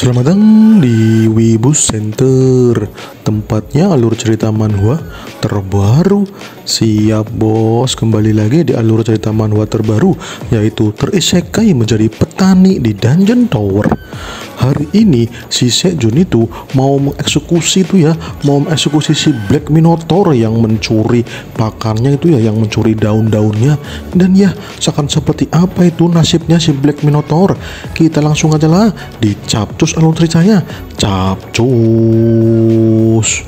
Selamat datang di Wibus Center Tempatnya alur cerita manhwa terbaru Siap bos, kembali lagi di alur cerita manhwa terbaru Yaitu terisekai menjadi petani di Dungeon Tower Hari ini si Sejun itu mau mengeksekusi tuh ya Mau mengeksekusi si Black Minotaur yang mencuri pakannya itu ya Yang mencuri daun-daunnya Dan ya, seakan seperti apa itu nasibnya si Black Minotaur Kita langsung aja lah dicaptus terus alur ceritanya capcus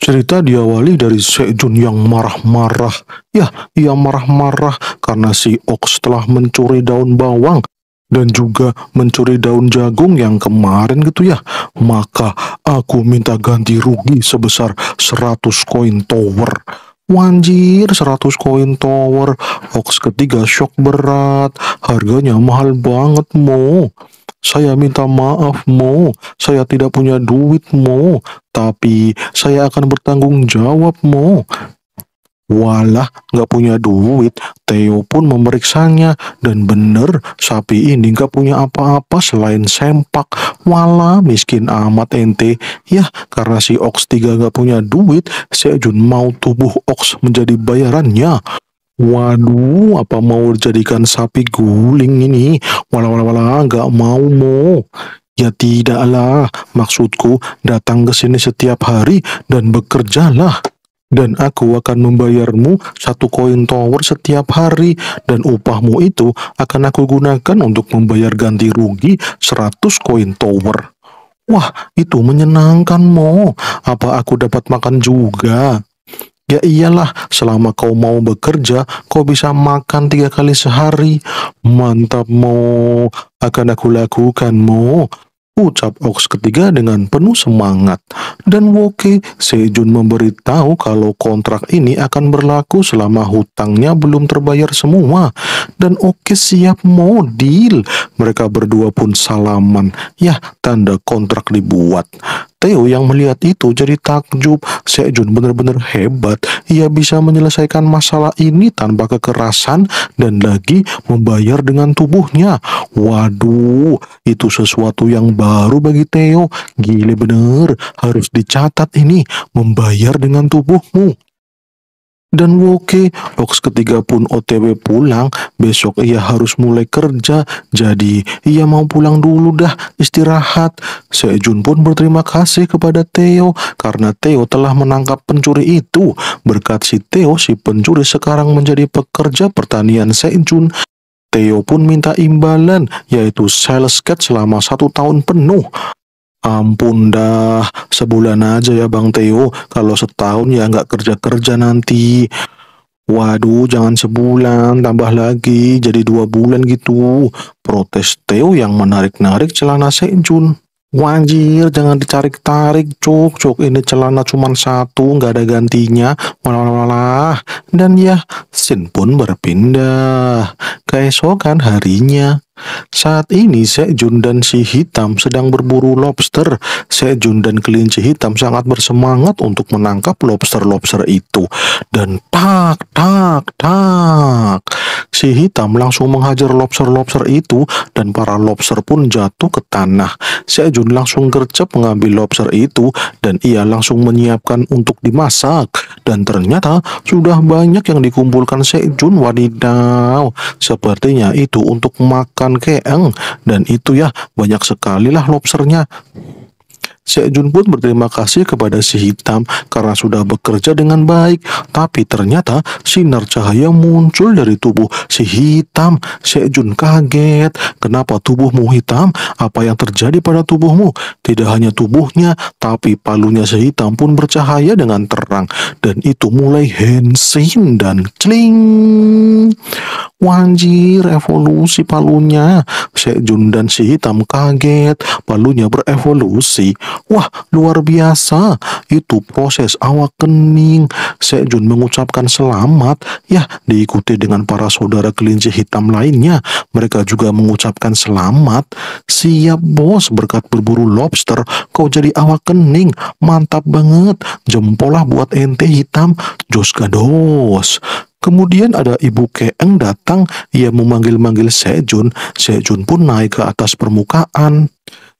Cerita diawali dari Sejun yang marah-marah. Ya, ia marah-marah karena si Ox telah mencuri daun bawang dan juga mencuri daun jagung yang kemarin gitu ya. Maka aku minta ganti rugi sebesar 100 koin tower. Wanjir 100 koin tower Hoax ketiga shock berat Harganya mahal banget mo Saya minta maaf mo Saya tidak punya duit mo Tapi saya akan bertanggung jawab mo Walah, nggak punya duit. Theo pun memeriksanya dan bener sapi ini nggak punya apa-apa selain sempak. Walah, miskin amat ente. Yah, karena si Ox tiga nggak punya duit, Sejun mau tubuh Ox menjadi bayarannya. Waduh, apa mau jadikan sapi guling ini? Walah, walah, walah, nggak mau mau. Ya tidaklah, maksudku datang ke sini setiap hari dan bekerjalah dan aku akan membayarmu satu koin tower setiap hari dan upahmu itu akan aku gunakan untuk membayar ganti rugi 100 koin tower. Wah, itu menyenangkan, Mo. Apa aku dapat makan juga? Ya iyalah, selama kau mau bekerja, kau bisa makan tiga kali sehari. Mantap, Mo. Akan aku lakukan, Mo. Ucap Ox ketiga dengan penuh semangat. Dan Woke Sejun memberitahu kalau kontrak ini akan berlaku selama hutangnya belum terbayar semua. Dan Oke siap modil. Mereka berdua pun salaman. Yah, tanda kontrak dibuat. Teo yang melihat itu jadi takjub. Sejun benar-benar hebat. Ia bisa menyelesaikan masalah ini tanpa kekerasan dan lagi membayar dengan tubuhnya. Waduh, itu sesuatu yang baru bagi Teo. Gile bener, harus dicatat ini. Membayar dengan tubuhmu. Dan Woke, Ox ketiga pun otw pulang, besok ia harus mulai kerja, jadi ia mau pulang dulu dah, istirahat. Sejun pun berterima kasih kepada Theo, karena Theo telah menangkap pencuri itu. Berkat si Theo, si pencuri sekarang menjadi pekerja pertanian Sejun. Theo pun minta imbalan, yaitu sales cat selama satu tahun penuh. Ampun dah, sebulan aja ya Bang Teo. Kalau setahun ya nggak kerja-kerja nanti. Waduh, jangan sebulan, tambah lagi, jadi dua bulan gitu. Protes Teo yang menarik-narik celana Sejun. Wajir, jangan dicarik tarik cuk, cuk, ini celana cuma satu, nggak ada gantinya, Malah-malah Dan ya, Sin pun berpindah. Keesokan harinya, saat ini Sejun dan si hitam sedang berburu lobster. Sejun dan kelinci hitam sangat bersemangat untuk menangkap lobster-lobster itu. Dan tak, tak, tak. Si hitam langsung menghajar lobster-lobster itu dan para lobster pun jatuh ke tanah. Sejun langsung gercep mengambil lobster itu dan ia langsung menyiapkan untuk dimasak. Dan ternyata sudah banyak yang dikumpulkan Sejun wadidaw. Sepertinya itu untuk makan makan keeng dan itu ya banyak sekali lah lobsternya. Sejun pun berterima kasih kepada si hitam karena sudah bekerja dengan baik. Tapi ternyata sinar cahaya muncul dari tubuh si hitam. Sejun kaget. Kenapa tubuhmu hitam? Apa yang terjadi pada tubuhmu? Tidak hanya tubuhnya, tapi palunya si hitam pun bercahaya dengan terang. Dan itu mulai hensin dan cling. Wanjir, evolusi palunya. Jun dan si hitam kaget, palunya berevolusi. Wah, luar biasa. Itu proses awak kening. Si Jun mengucapkan selamat. Ya, diikuti dengan para saudara kelinci hitam lainnya. Mereka juga mengucapkan selamat. Siap bos, berkat berburu lobster, kau jadi awak kening. Mantap banget. Jempolah buat ente hitam. Jos gados. Kemudian ada Ibu Keeng datang, ia memanggil-manggil Sejun. Sejun pun naik ke atas permukaan.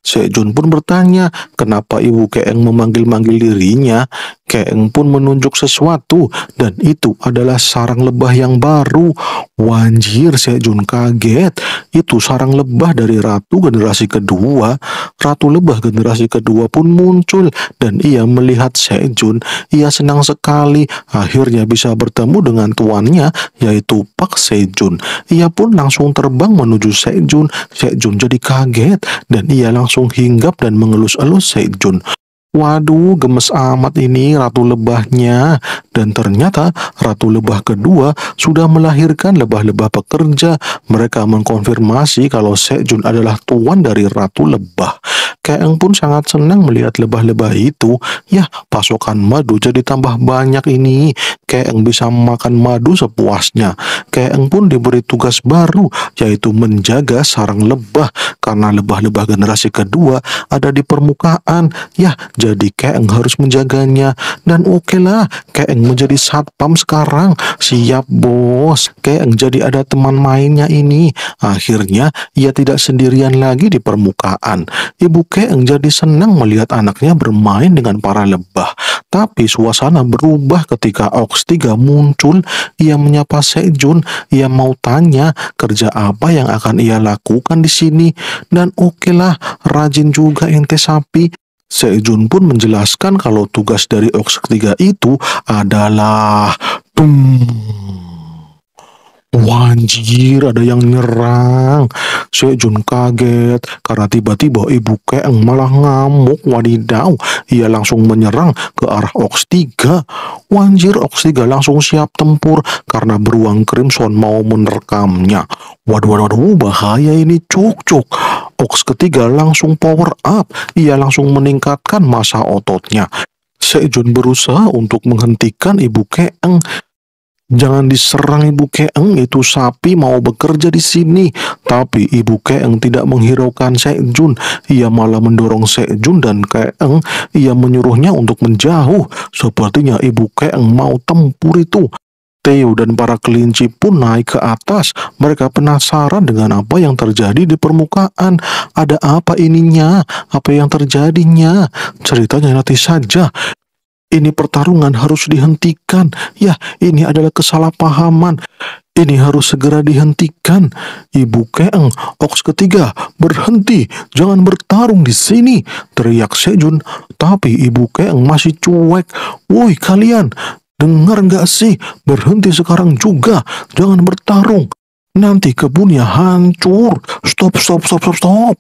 Sejun pun bertanya, kenapa Ibu Keeng memanggil-manggil dirinya? Keng pun menunjuk sesuatu dan itu adalah sarang lebah yang baru. Wanjir Sejun kaget. Itu sarang lebah dari ratu generasi kedua. Ratu lebah generasi kedua pun muncul dan ia melihat Sejun. Ia senang sekali akhirnya bisa bertemu dengan tuannya yaitu Pak Sejun. Ia pun langsung terbang menuju Sejun. Sejun jadi kaget dan ia langsung hinggap dan mengelus-elus Sejun. Waduh, gemes amat ini ratu lebahnya. Dan ternyata ratu lebah kedua sudah melahirkan lebah-lebah pekerja. Mereka mengkonfirmasi kalau Sejun adalah tuan dari ratu lebah. Keeng pun sangat senang melihat lebah-lebah itu. Yah, pasokan madu jadi tambah banyak ini. Keeng bisa makan madu sepuasnya. Keeng pun diberi tugas baru, yaitu menjaga sarang lebah. Karena lebah-lebah generasi kedua ada di permukaan. Yah, jadi Keeng harus menjaganya. Dan oke lah, Keeng menjadi satpam sekarang. Siap, bos. Keeng jadi ada teman mainnya ini. Akhirnya, ia tidak sendirian lagi di permukaan. Ibu Keeng jadi senang melihat anaknya bermain dengan para lebah. Tapi suasana berubah ketika Ox 3 muncul. Ia menyapa Sejun. Ia mau tanya kerja apa yang akan ia lakukan di sini. Dan oke lah, rajin juga ente sapi. Sejun pun menjelaskan kalau tugas dari Ox 3 itu adalah... Tum. Wanjir ada yang nyerang Sejun kaget Karena tiba-tiba ibu keeng malah ngamuk Wadidaw Ia langsung menyerang ke arah Ox 3 Wanjir Ox 3 langsung siap tempur Karena beruang Crimson mau menerkamnya Waduh waduh, waduh bahaya ini cuk cuk Ox ketiga langsung power up Ia langsung meningkatkan masa ototnya Sejun berusaha untuk menghentikan ibu keeng Jangan diserang Ibu Keeng itu sapi mau bekerja di sini. Tapi Ibu Keeng tidak menghiraukan Sejun. Ia malah mendorong Sejun dan Keeng. Ia menyuruhnya untuk menjauh. Sepertinya Ibu Keeng mau tempur itu. Teo dan para kelinci pun naik ke atas. Mereka penasaran dengan apa yang terjadi di permukaan. Ada apa ininya? Apa yang terjadinya? Ceritanya nanti saja. Ini pertarungan harus dihentikan. Ya, ini adalah kesalahpahaman. Ini harus segera dihentikan. Ibu Keeng, Oks ketiga, berhenti. Jangan bertarung di sini, teriak Sejun. Tapi Ibu Keeng masih cuek. Woi kalian, dengar nggak sih? Berhenti sekarang juga. Jangan bertarung. Nanti kebunnya hancur. Stop, stop, stop, stop, stop.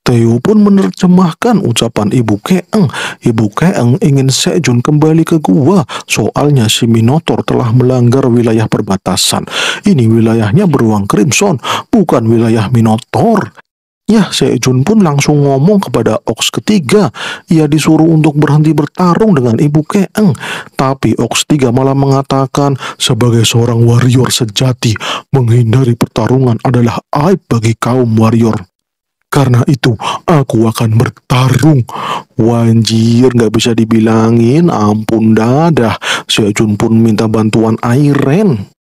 Teo pun menerjemahkan ucapan Ibu Keeng. Ibu Keeng ingin Sejun kembali ke gua. Soalnya si Minotaur telah melanggar wilayah perbatasan. Ini wilayahnya beruang crimson, bukan wilayah Minotaur. Ya, Sejun pun langsung ngomong kepada Ox ketiga. Ia disuruh untuk berhenti bertarung dengan Ibu Keeng. Tapi Ox tiga malah mengatakan sebagai seorang warrior sejati, menghindari pertarungan adalah aib bagi kaum warrior. Karena itu, aku akan bertarung. Wanjir, gak bisa dibilangin, ampun dadah. Sejun pun minta bantuan Airen.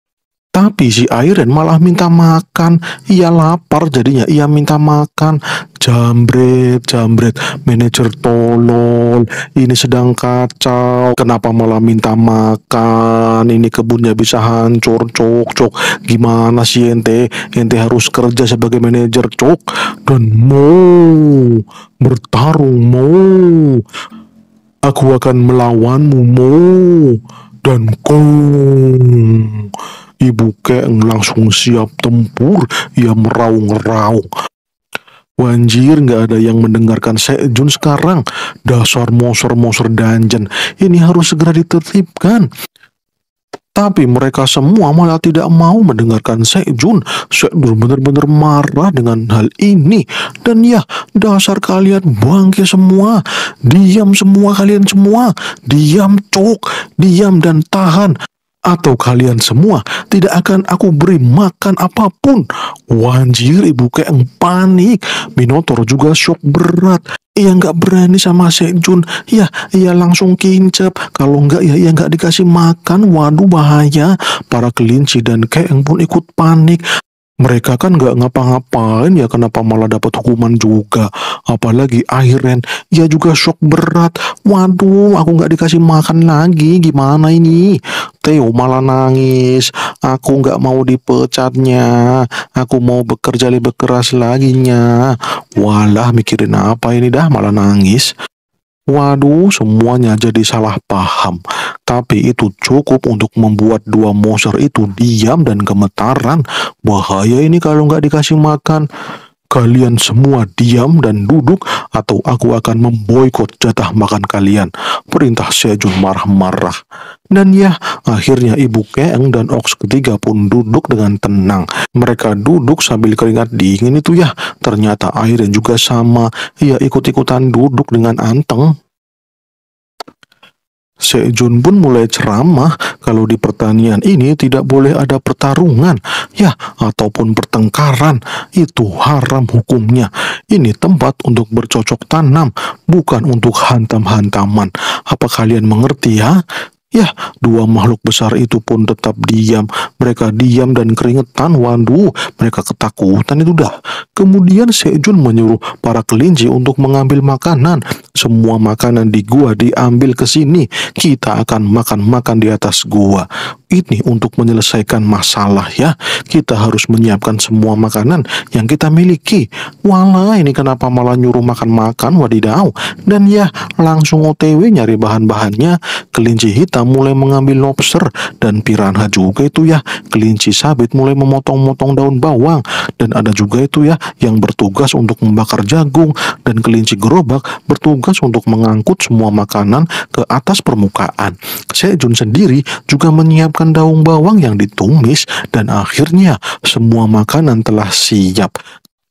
Tapi si Airen malah minta makan. Ia lapar jadinya ia minta makan. Jambret, jambret, Manager, tolol. Ini sedang kacau. Kenapa malah minta makan? Ini kebunnya bisa hancur, cok, cok. Gimana sih ente? Ente harus kerja sebagai manajer, cok. Dan mau bertarung, mau. Aku akan melawanmu, mau. Dan kong. Ibu kek langsung siap tempur, ia meraung-raung. Wanjir nggak ada yang mendengarkan Sejun sekarang. Dasar monster-monster dungeon. Ini harus segera ditertibkan. Tapi mereka semua malah tidak mau mendengarkan Sejun. Sejun benar-benar marah dengan hal ini. Dan ya, dasar kalian bangkit semua. Diam semua kalian semua. Diam cuk, diam dan tahan atau kalian semua tidak akan aku beri makan apapun. Wanjir ibu keeng panik. Minotaur juga shock berat. Ia nggak berani sama Sejun. Ya, ia langsung kincap. Kalau nggak ya ia nggak dikasih makan. Waduh bahaya. Para kelinci dan keeng pun ikut panik mereka kan nggak ngapa-ngapain ya kenapa malah dapat hukuman juga apalagi akhirnya ya juga shock berat waduh aku nggak dikasih makan lagi gimana ini Theo malah nangis aku nggak mau dipecatnya aku mau bekerja lebih keras lagi nya walah mikirin apa ini dah malah nangis Waduh, semuanya jadi salah paham. Tapi itu cukup untuk membuat dua monster itu diam dan gemetaran. Bahaya ini kalau nggak dikasih makan kalian semua diam dan duduk atau aku akan memboikot jatah makan kalian. Perintah Sejun marah-marah. Dan ya, akhirnya Ibu Keeng dan Ox ketiga pun duduk dengan tenang. Mereka duduk sambil keringat dingin itu ya. Ternyata airnya juga sama. Ia ya, ikut-ikutan duduk dengan anteng. Sejun pun mulai ceramah kalau di pertanian ini tidak boleh ada pertarungan ya ataupun pertengkaran itu haram hukumnya. Ini tempat untuk bercocok tanam bukan untuk hantam-hantaman. Apa kalian mengerti ya? Ya, dua makhluk besar itu pun tetap diam. Mereka diam dan keringetan, waduh, mereka ketakutan itu dah. Kemudian Sejun menyuruh para kelinci untuk mengambil makanan. Semua makanan di gua diambil ke sini. Kita akan makan-makan di atas gua. Ini untuk menyelesaikan masalah ya. Kita harus menyiapkan semua makanan yang kita miliki. Walah, ini kenapa malah nyuruh makan-makan wadidau. Dan ya, langsung otw nyari bahan-bahannya. Kelinci hitam kita mulai mengambil lobster dan piranha juga itu ya kelinci sabit mulai memotong-motong daun bawang dan ada juga itu ya yang bertugas untuk membakar jagung dan kelinci gerobak bertugas untuk mengangkut semua makanan ke atas permukaan. Sejun sendiri juga menyiapkan daun bawang yang ditumis dan akhirnya semua makanan telah siap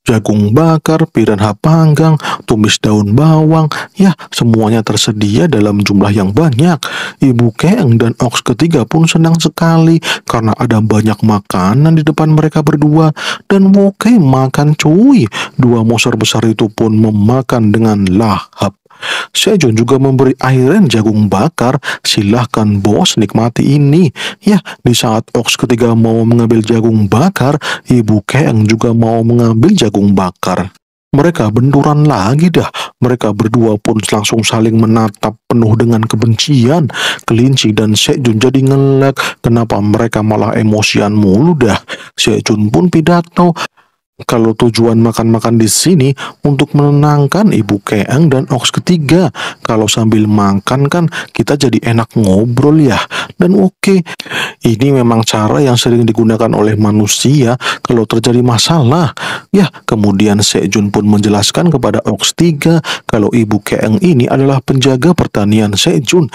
jagung bakar, piranha panggang, tumis daun bawang, ya semuanya tersedia dalam jumlah yang banyak. Ibu Keng dan Ox ketiga pun senang sekali karena ada banyak makanan di depan mereka berdua dan Woke makan cuy. Dua monster besar itu pun memakan dengan lahap. Sejun juga memberi airan jagung bakar. Silahkan bos nikmati ini. Ya, di saat Ox ketiga mau mengambil jagung bakar, Ibu Keng juga mau mengambil jagung bakar. Mereka benturan lagi dah. Mereka berdua pun langsung saling menatap penuh dengan kebencian. Kelinci dan Sejun jadi ngelek. Kenapa mereka malah emosian mulu dah? Sejun pun pidato. Kalau tujuan makan-makan di sini untuk menenangkan Ibu Keang dan Ox ketiga, kalau sambil makan kan kita jadi enak ngobrol ya. Dan oke, okay, ini memang cara yang sering digunakan oleh manusia kalau terjadi masalah. Ya, kemudian Sejun pun menjelaskan kepada Ox 3 kalau Ibu Keeng ini adalah penjaga pertanian Sejun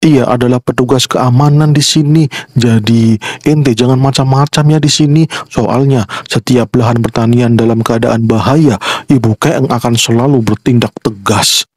ia adalah petugas keamanan di sini. Jadi, ente jangan macam-macam ya di sini. Soalnya, setiap lahan pertanian dalam keadaan bahaya, Ibu Keng akan selalu bertindak tegas.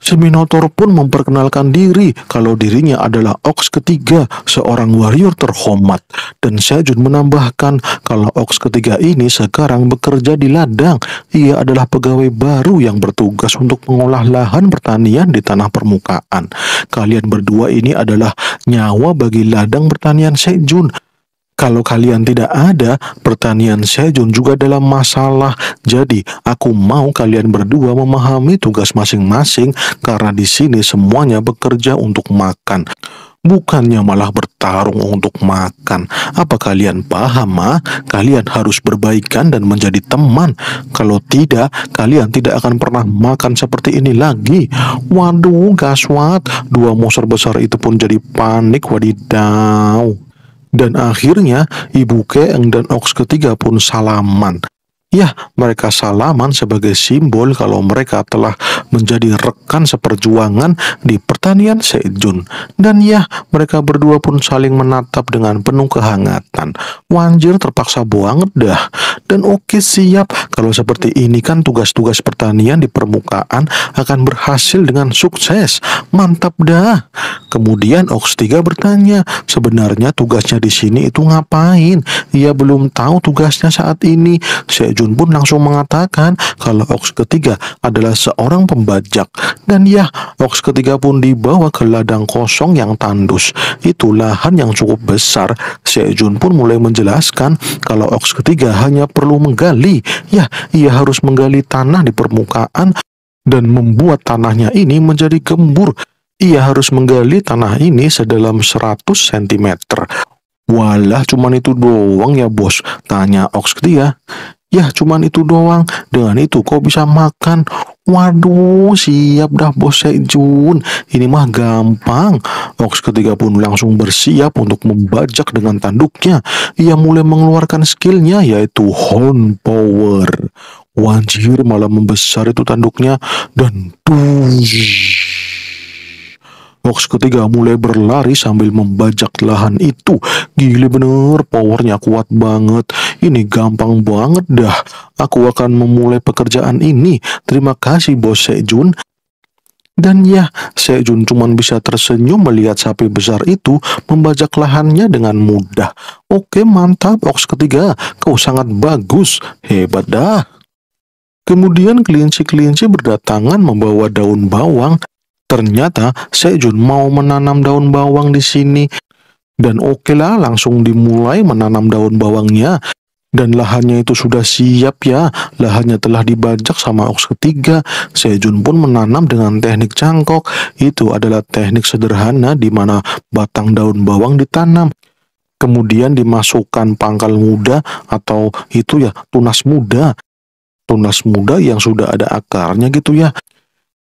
Seminotor pun memperkenalkan diri kalau dirinya adalah Ox ketiga, seorang warrior terhormat. Dan Sejun menambahkan kalau Ox ketiga ini sekarang bekerja di ladang. Ia adalah pegawai baru yang bertugas untuk mengolah lahan pertanian di tanah permukaan. Kalian berdua ini adalah nyawa bagi ladang pertanian Sejun kalau kalian tidak ada, pertanian Sejun juga dalam masalah. Jadi, aku mau kalian berdua memahami tugas masing-masing karena di sini semuanya bekerja untuk makan bukannya malah bertarung untuk makan. Apa kalian paham, ma? Ah? Kalian harus berbaikan dan menjadi teman. Kalau tidak, kalian tidak akan pernah makan seperti ini lagi. Waduh, gaswat, dua monster besar itu pun jadi panik, wadidaw. Dan akhirnya Ibu Keeng dan Ox ketiga pun salaman. Ya, mereka salaman sebagai simbol kalau mereka telah menjadi rekan seperjuangan di pertanian Sejun. Dan ya, mereka berdua pun saling menatap dengan penuh kehangatan. Wanjir terpaksa buang dah. Dan oke siap, kalau seperti ini kan tugas-tugas pertanian di permukaan akan berhasil dengan sukses. Mantap dah. Kemudian Ox 3 bertanya, sebenarnya tugasnya di sini itu ngapain? Ia belum tahu tugasnya saat ini. Sejun Jun pun langsung mengatakan kalau Ox ketiga adalah seorang pembajak. Dan ya, Ox ketiga pun dibawa ke ladang kosong yang tandus. Itu lahan yang cukup besar. Sejun pun mulai menjelaskan kalau Ox ketiga hanya perlu menggali. Ya, ia harus menggali tanah di permukaan dan membuat tanahnya ini menjadi gembur. Ia harus menggali tanah ini sedalam 100 cm. Walah cuman itu doang ya bos, tanya Ox ketiga. Ya cuman itu doang. Dengan itu kau bisa makan. Waduh, siap dah bos Sejun. Ini mah gampang. Ox ketiga pun langsung bersiap untuk membajak dengan tanduknya. Ia mulai mengeluarkan skillnya yaitu Horn Power. Wanjir malah membesar itu tanduknya dan tuh. Box ketiga mulai berlari sambil membajak lahan itu. Gile bener, powernya kuat banget. Ini gampang banget dah. Aku akan memulai pekerjaan ini. Terima kasih bos Sejun. Dan ya, Sejun cuma bisa tersenyum melihat sapi besar itu membajak lahannya dengan mudah. Oke mantap, Ox ketiga, kau sangat bagus, hebat dah. Kemudian kelinci-kelinci berdatangan membawa daun bawang. Ternyata Sejun mau menanam daun bawang di sini. Dan oke lah langsung dimulai menanam daun bawangnya. Dan lahannya itu sudah siap ya, lahannya telah dibajak sama Ox ketiga. Sejun pun menanam dengan teknik cangkok. Itu adalah teknik sederhana di mana batang daun bawang ditanam. Kemudian dimasukkan pangkal muda atau itu ya tunas muda. Tunas muda yang sudah ada akarnya gitu ya.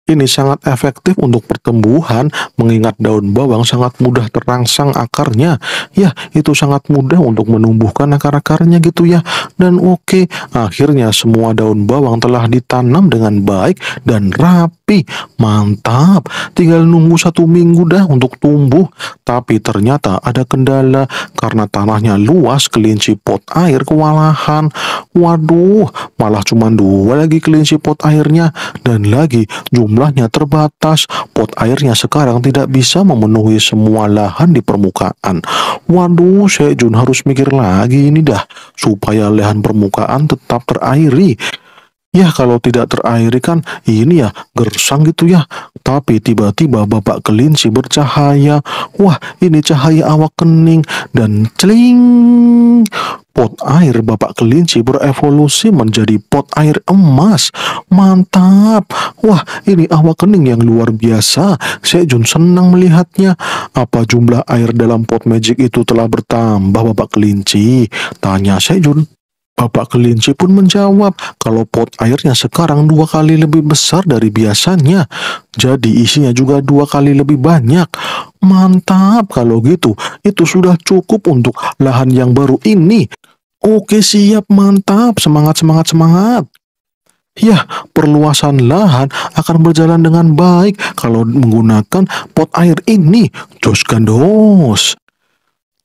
Ini sangat efektif untuk pertumbuhan mengingat daun bawang sangat mudah terangsang akarnya. Ya, itu sangat mudah untuk menumbuhkan akar-akarnya gitu ya. Dan oke, okay, akhirnya semua daun bawang telah ditanam dengan baik dan rapi rapi. Mantap, tinggal nunggu satu minggu dah untuk tumbuh. Tapi ternyata ada kendala karena tanahnya luas kelinci pot air kewalahan. Waduh, malah cuma dua lagi kelinci pot airnya. Dan lagi jumlahnya terbatas. Pot airnya sekarang tidak bisa memenuhi semua lahan di permukaan. Waduh, Sejun harus mikir lagi ini dah. Supaya lahan permukaan tetap terairi. Ya kalau tidak terairi kan ini ya gersang gitu ya. Tapi tiba-tiba bapak kelinci bercahaya. Wah ini cahaya awak kening dan celing. Pot air bapak kelinci berevolusi menjadi pot air emas. Mantap. Wah ini awak kening yang luar biasa. Sejun senang melihatnya. Apa jumlah air dalam pot magic itu telah bertambah bapak kelinci? Tanya Sejun. Bapak kelinci pun menjawab kalau pot airnya sekarang dua kali lebih besar dari biasanya. Jadi isinya juga dua kali lebih banyak. Mantap kalau gitu. Itu sudah cukup untuk lahan yang baru ini. Oke siap mantap. Semangat semangat semangat. Ya, perluasan lahan akan berjalan dengan baik kalau menggunakan pot air ini. Jos gandos.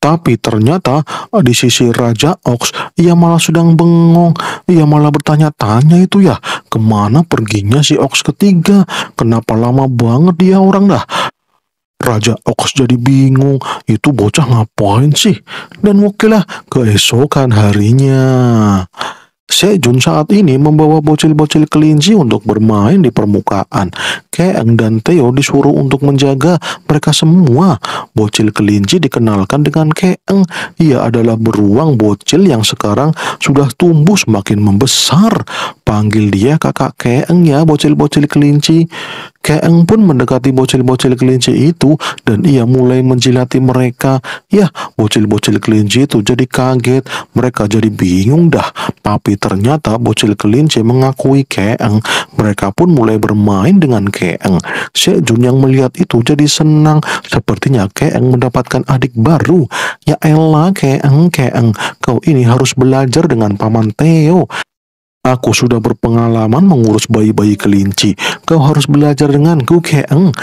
Tapi ternyata ah, di sisi Raja Ox, ia malah sedang bengong. Ia malah bertanya-tanya itu ya, kemana perginya si Ox ketiga? Kenapa lama banget dia orang dah? Raja Ox jadi bingung, itu bocah ngapain sih? Dan wakilah keesokan harinya. Sejun saat ini membawa bocil-bocil kelinci untuk bermain di permukaan. Keeng dan Teo disuruh untuk menjaga mereka semua. Bocil kelinci dikenalkan dengan Keeng. Ia adalah beruang bocil yang sekarang sudah tumbuh semakin membesar. Panggil dia kakak Keeng ya bocil-bocil kelinci. Keeng pun mendekati bocil-bocil kelinci itu dan ia mulai menjilati mereka. Yah, bocil-bocil kelinci itu jadi kaget, mereka jadi bingung dah. Tapi ternyata bocil kelinci mengakui Keeng. Mereka pun mulai bermain dengan Keeng. Sejun yang melihat itu jadi senang, sepertinya Keeng mendapatkan adik baru. Ya elah Keeng, Keeng, kau ini harus belajar dengan Paman Theo. Aku sudah berpengalaman mengurus bayi-bayi kelinci. Kau harus belajar dengan denganku, Keeng.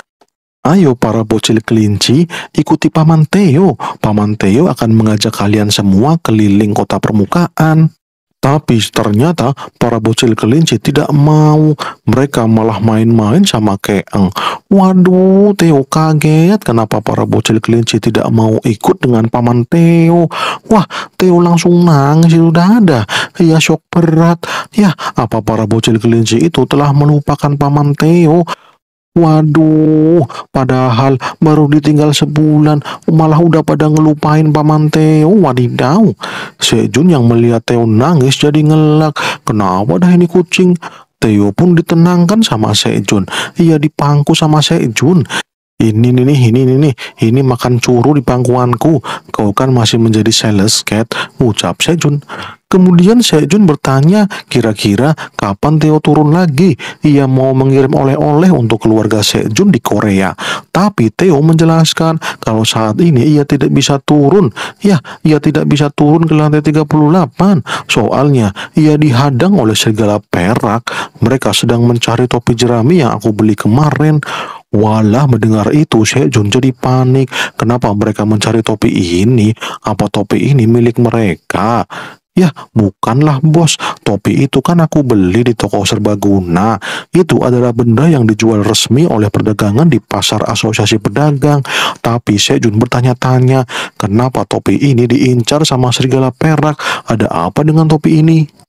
Ayo para bocil kelinci, ikuti Paman Teo. Paman Teo akan mengajak kalian semua keliling kota permukaan. Tapi ternyata para bocil kelinci tidak mau. Mereka malah main-main sama keeng. Waduh, Theo kaget kenapa para bocil kelinci tidak mau ikut dengan paman Theo. Wah, Theo langsung nangis itu ada. Ya, shock berat. Ya, apa para bocil kelinci itu telah melupakan paman Theo? Waduh, padahal baru ditinggal sebulan, malah udah pada ngelupain Paman Teo, oh, wadidau. Sejun yang melihat Teo nangis jadi ngelak, kenapa dah ini kucing? Teo pun ditenangkan sama Sejun, ia dipangku sama Sejun, ini ini ini ini ini ini makan curu di pangkuanku kau kan masih menjadi sales cat ucap Sejun kemudian Sejun bertanya kira-kira kapan Theo turun lagi ia mau mengirim oleh-oleh untuk keluarga Sejun di Korea tapi Theo menjelaskan kalau saat ini ia tidak bisa turun ya ia tidak bisa turun ke lantai 38 soalnya ia dihadang oleh segala perak mereka sedang mencari topi jerami yang aku beli kemarin Walah mendengar itu Syekh jun jadi panik. Kenapa mereka mencari topi ini? Apa topi ini milik mereka? Ya, bukanlah bos. Topi itu kan aku beli di toko serbaguna. Itu adalah benda yang dijual resmi oleh perdagangan di pasar asosiasi pedagang. Tapi Syekh jun bertanya-tanya, kenapa topi ini diincar sama serigala perak? Ada apa dengan topi ini?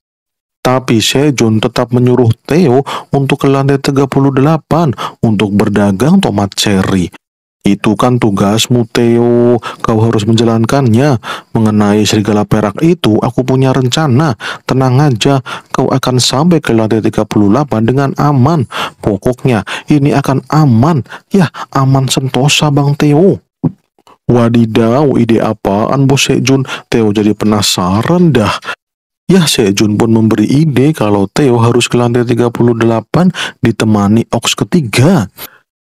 Tapi Sejun tetap menyuruh Theo untuk ke lantai 38 untuk berdagang tomat cherry. Itu kan tugasmu, Theo. Kau harus menjalankannya. Mengenai serigala perak itu, aku punya rencana. Tenang aja, kau akan sampai ke lantai 38 dengan aman. Pokoknya, ini akan aman. Ya, aman sentosa, Bang Theo. Wadidaw, ide apaan, Bos Sejun? Theo jadi penasaran dah. Ya, Sejun pun memberi ide kalau Theo harus ke lantai 38 ditemani Ox ketiga.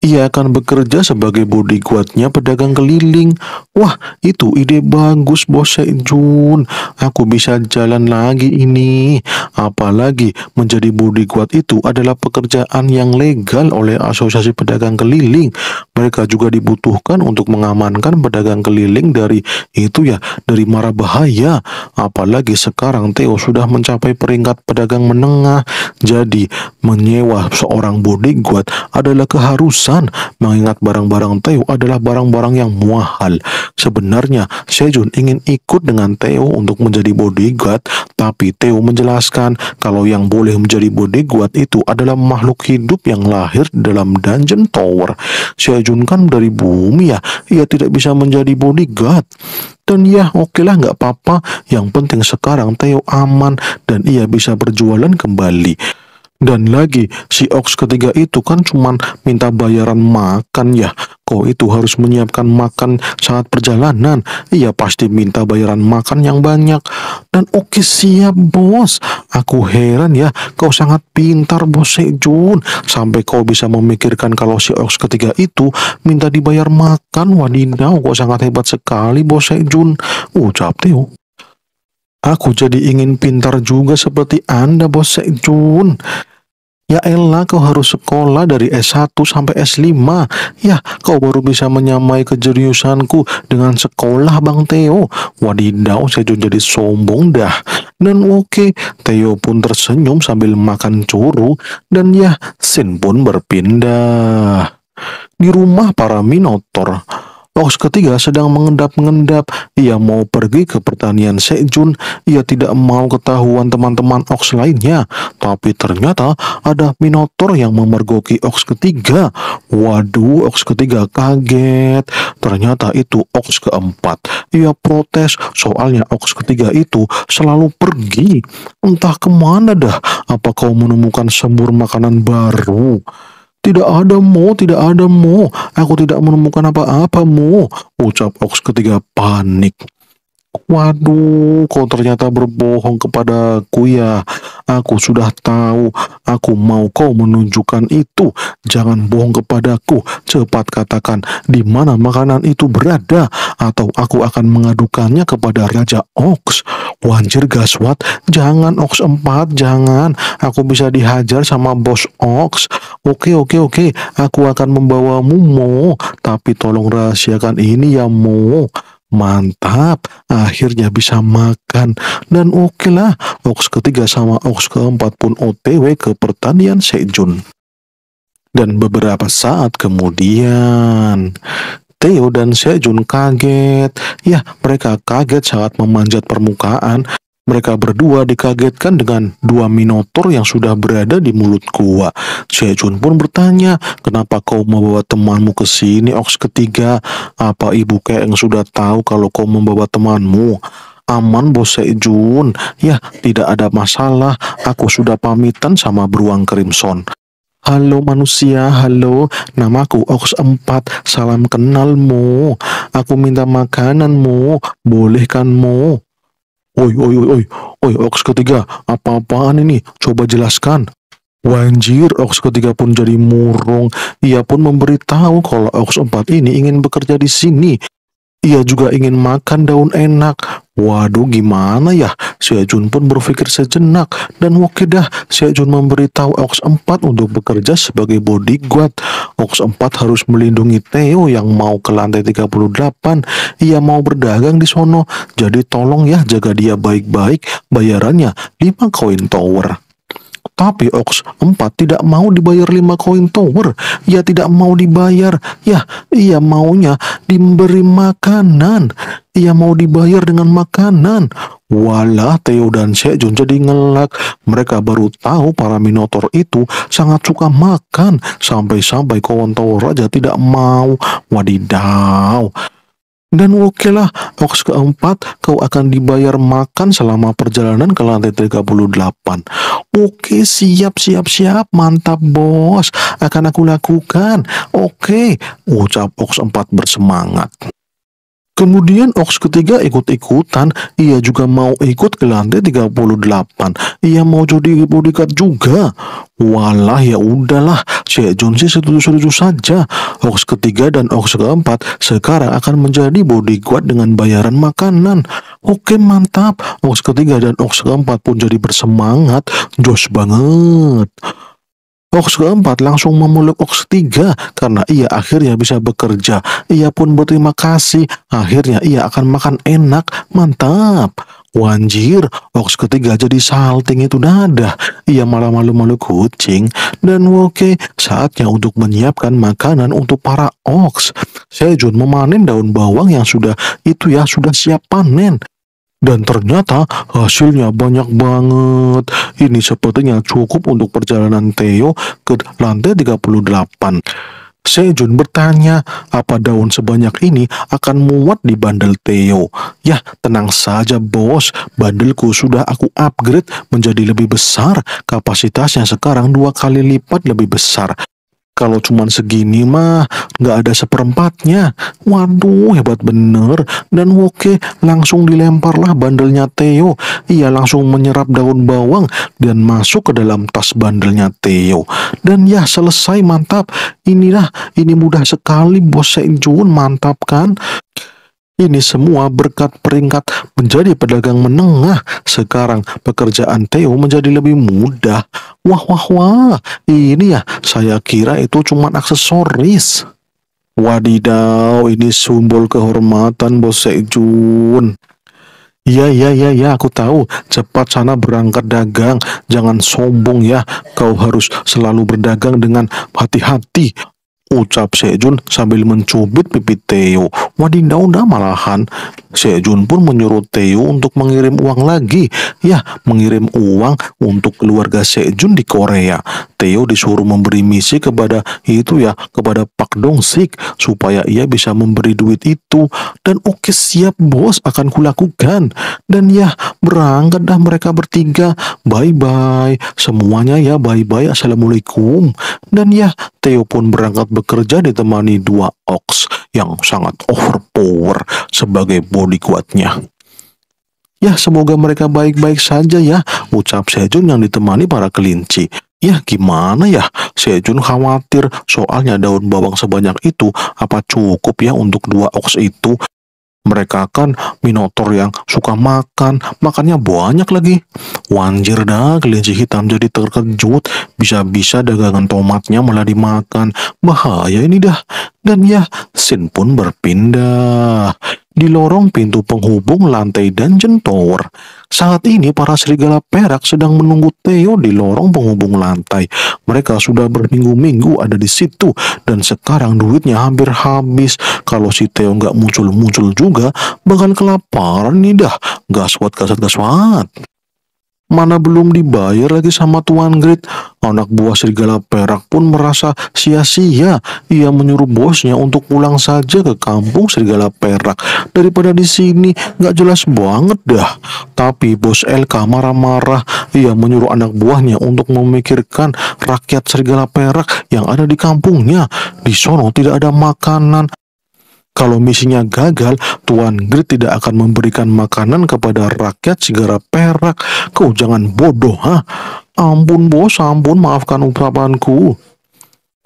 Ia akan bekerja sebagai bodyguardnya pedagang keliling. Wah, itu ide bagus, Bos Sejun. Aku bisa jalan lagi ini. Apalagi menjadi bodyguard itu adalah pekerjaan yang legal oleh Asosiasi Pedagang Keliling. Mereka juga dibutuhkan untuk mengamankan pedagang keliling dari itu ya, dari mara bahaya. Apalagi sekarang Theo sudah mencapai peringkat pedagang menengah. Jadi, Menyewa seorang bodyguard adalah keharusan, mengingat barang-barang Teo adalah barang-barang yang mahal. Sebenarnya, Sejun ingin ikut dengan Teo untuk menjadi bodyguard, tapi Teo menjelaskan kalau yang boleh menjadi bodyguard itu adalah makhluk hidup yang lahir dalam dungeon tower. Sejun kan dari bumi ya, ia tidak bisa menjadi bodyguard. Dan ya oke lah nggak apa-apa, yang penting sekarang Teo aman dan ia bisa berjualan kembali. Dan lagi, si Ox ketiga itu kan cuman minta bayaran makan ya. Kok itu harus menyiapkan makan saat perjalanan? Iya pasti minta bayaran makan yang banyak. Dan oke siap bos. Aku heran ya, kau sangat pintar bos Sejun. Sampai kau bisa memikirkan kalau si Ox ketiga itu minta dibayar makan. Wadidaw, kau sangat hebat sekali bos Sejun. Ucap Teo. Aku jadi ingin pintar juga seperti Anda, Bos Sejun. Ya Ella, kau harus sekolah dari S1 sampai S5. Ya kau baru bisa menyamai kejeriusanku dengan sekolah Bang Theo. Wadidaw saya jadi sombong dah. Dan oke, okay, Theo pun tersenyum sambil makan curu dan ya Sin pun berpindah. Di rumah para Minotaur, Oks ketiga sedang mengendap-ngendap. Ia mau pergi ke pertanian Sejun. Ia tidak mau ketahuan teman-teman oks lainnya. Tapi ternyata ada Minotaur yang memergoki oks ketiga. Waduh, oks ketiga kaget. Ternyata itu oks keempat. Ia protes soalnya oks ketiga itu selalu pergi. Entah kemana dah. Apa kau menemukan sembur makanan baru? Tidak ada Mo, tidak ada Mo. Aku tidak menemukan apa-apa Mo. Ucap Ox ketiga panik. Waduh, kau ternyata berbohong kepadaku ya. Aku sudah tahu, aku mau kau menunjukkan itu. Jangan bohong kepadaku. Cepat katakan di mana makanan itu berada atau aku akan mengadukannya kepada Raja Ox. Wanjir gaswat, jangan Ox 4, jangan. Aku bisa dihajar sama bos Ox. Oke, oke, oke. Aku akan membawamu, Mo. Tapi tolong rahasiakan ini ya, Mo. Mantap, akhirnya bisa makan. Dan oke okay lah, Ox ketiga sama Ox keempat pun OTW ke pertanian Sejun. Dan beberapa saat kemudian, Teo dan Sejun kaget. Ya, mereka kaget saat memanjat permukaan. Mereka berdua dikagetkan dengan dua minotaur yang sudah berada di mulut gua. Sejun pun bertanya, kenapa kau membawa temanmu ke sini, Ox ketiga? Apa ibu yang sudah tahu kalau kau membawa temanmu? Aman bos Sejun, ya tidak ada masalah, aku sudah pamitan sama beruang Crimson. Halo manusia, halo, namaku Ox 4, salam kenalmu. Aku minta makananmu, bolehkanmu. Oi, oi, oi, oi, oi, Ox ketiga, apa-apaan ini? Coba jelaskan. Wanjir, Ox ketiga pun jadi murung. Ia pun memberitahu kalau Ox 4 ini ingin bekerja di sini. Ia juga ingin makan daun enak. Waduh, gimana ya? Siajun pun berpikir sejenak dan wakidah Siajun memberitahu Ox 4 untuk bekerja sebagai bodyguard. Ox 4 harus melindungi Theo yang mau ke lantai 38. Ia mau berdagang di sono, jadi tolong ya jaga dia baik-baik, bayarannya 5 koin tower. Tapi Ox 4 tidak mau dibayar 5 koin tower. Ia tidak mau dibayar. Ya, ia maunya diberi makanan. Ia mau dibayar dengan makanan. Walah, Theo dan Sejun jadi ngelak. Mereka baru tahu para Minotaur itu sangat suka makan. Sampai-sampai kawan Tower Raja tidak mau. Wadidaw. Dan oke lah, box keempat kau akan dibayar makan selama perjalanan ke lantai 38. Oke, siap, siap, siap, mantap bos, akan aku lakukan. Oke, ucap box empat bersemangat. Kemudian Ox ketiga ikut-ikutan, ia juga mau ikut ke lantai 38. Ia mau jadi bodyguard juga. Walah ya udahlah, Cek Jonesy sih setuju-setuju saja. Ox ketiga dan Ox keempat sekarang akan menjadi bodyguard dengan bayaran makanan. Oke mantap, Ox ketiga dan Ox keempat pun jadi bersemangat, josh banget. Ox keempat langsung memeluk Ox tiga karena ia akhirnya bisa bekerja. Ia pun berterima kasih. Akhirnya ia akan makan enak. Mantap. Wanjir, Ox ketiga jadi salting itu nada. Ia malah malu-malu kucing. Dan oke, saatnya untuk menyiapkan makanan untuk para Ox. Sejun memanen daun bawang yang sudah itu ya sudah siap panen. Dan ternyata hasilnya banyak banget. Ini sepertinya cukup untuk perjalanan Theo ke lantai 38. Sejun bertanya, apa daun sebanyak ini akan muat di bandel Theo? Yah, tenang saja bos, bandelku sudah aku upgrade menjadi lebih besar. Kapasitasnya sekarang dua kali lipat lebih besar kalau cuman segini mah nggak ada seperempatnya. Waduh hebat bener. Dan oke langsung dilemparlah bandelnya Theo. Ia langsung menyerap daun bawang dan masuk ke dalam tas bandelnya Theo. Dan ya selesai mantap. Inilah ini mudah sekali bos Senjun mantap kan. Ini semua berkat peringkat menjadi pedagang menengah. Sekarang pekerjaan Theo menjadi lebih mudah. Wah, wah, wah. Ini ya, saya kira itu cuma aksesoris. Wadidaw, ini sumbul kehormatan Bos Sejun. Ya ya ya ya, aku tahu. Cepat sana berangkat dagang. Jangan sombong ya. Kau harus selalu berdagang dengan hati-hati ucap Sejun sambil mencubit pipi Teo. Wadidaw dah malahan. Sejun pun menyuruh Teo untuk mengirim uang lagi. Ya, mengirim uang untuk keluarga Sejun di Korea. Theo disuruh memberi misi kepada itu ya kepada Pak Dong Sik supaya ia bisa memberi duit itu dan oke okay, siap bos akan kulakukan dan ya berangkat dah mereka bertiga bye bye semuanya ya bye bye assalamualaikum dan ya Theo pun berangkat bekerja ditemani dua ox yang sangat overpower sebagai body kuatnya. Ya, semoga mereka baik-baik saja ya, ucap Sejun yang ditemani para kelinci. Ya gimana ya, Sejun khawatir soalnya daun bawang sebanyak itu apa cukup ya untuk dua ox itu. Mereka kan minotor yang suka makan, makannya banyak lagi. Wanjir dah, kelinci hitam jadi terkejut. Bisa-bisa dagangan tomatnya malah dimakan. Bahaya ini dah. Dan ya, Sin pun berpindah. Di lorong pintu penghubung lantai dungeon tower. Saat ini para serigala perak sedang menunggu Theo di lorong penghubung lantai. Mereka sudah berminggu-minggu ada di situ dan sekarang duitnya hampir habis. Kalau si Theo nggak muncul-muncul juga, bakal kelaparan nih dah. Gaswat, gaswat, gaswat. Mana belum dibayar lagi sama Tuan Grit. Anak buah serigala perak pun merasa sia-sia. Ia menyuruh bosnya untuk pulang saja ke kampung serigala perak. Daripada di sini nggak jelas banget dah. Tapi bos Elka marah-marah. Ia menyuruh anak buahnya untuk memikirkan rakyat serigala perak yang ada di kampungnya. Di sono tidak ada makanan. Kalau misinya gagal, Tuan Grit tidak akan memberikan makanan kepada rakyat segera perak. Kau jangan bodoh, ha? Ampun bos, ampun maafkan ucapanku.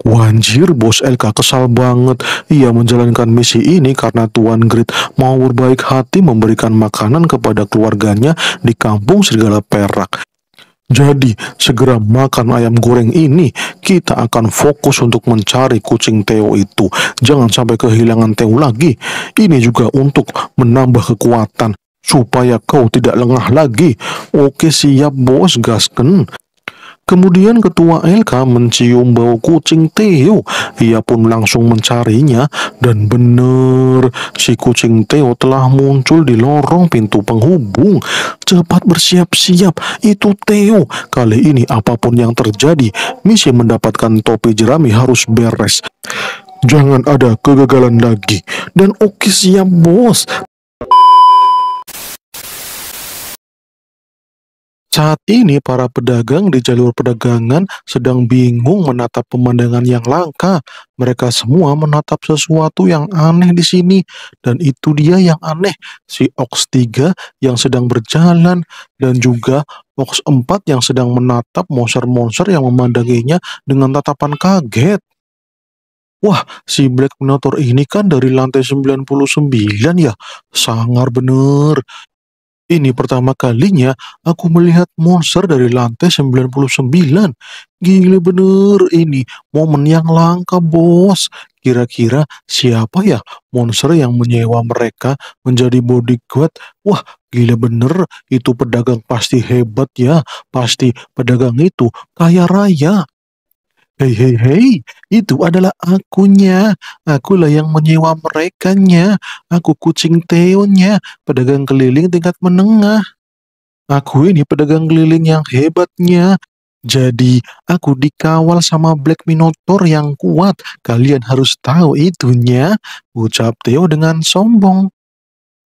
Wanjir, bos LK kesal banget. Ia menjalankan misi ini karena Tuan Grit mau berbaik hati memberikan makanan kepada keluarganya di kampung Serigala Perak. Jadi, segera makan ayam goreng ini, kita akan fokus untuk mencari kucing Theo itu. Jangan sampai kehilangan Theo lagi. Ini juga untuk menambah kekuatan, supaya kau tidak lengah lagi. Oke siap bos, gasken. Kemudian ketua LK mencium bau kucing Theo. Ia pun langsung mencarinya dan benar si kucing Theo telah muncul di lorong pintu penghubung. Cepat bersiap-siap, itu Theo. Kali ini apapun yang terjadi, misi mendapatkan topi jerami harus beres. Jangan ada kegagalan lagi. Dan Oki siap bos. Saat ini para pedagang di jalur perdagangan sedang bingung menatap pemandangan yang langka. Mereka semua menatap sesuatu yang aneh di sini dan itu dia yang aneh, si Ox 3 yang sedang berjalan dan juga Ox 4 yang sedang menatap monster-monster yang memandanginya dengan tatapan kaget. Wah, si Black Minotaur ini kan dari lantai 99 ya. Sangar bener. Ini pertama kalinya aku melihat monster dari lantai 99. Gila bener ini momen yang langka bos. Kira-kira siapa ya monster yang menyewa mereka menjadi bodyguard? Wah gila bener itu pedagang pasti hebat ya. Pasti pedagang itu kaya raya. Hei, hei, hei, itu adalah akunya. Akulah yang menyewa merekanya. Aku kucing Teonya, pedagang keliling tingkat menengah. Aku ini pedagang keliling yang hebatnya. Jadi, aku dikawal sama Black Minotaur yang kuat. Kalian harus tahu itunya, ucap Teo dengan sombong.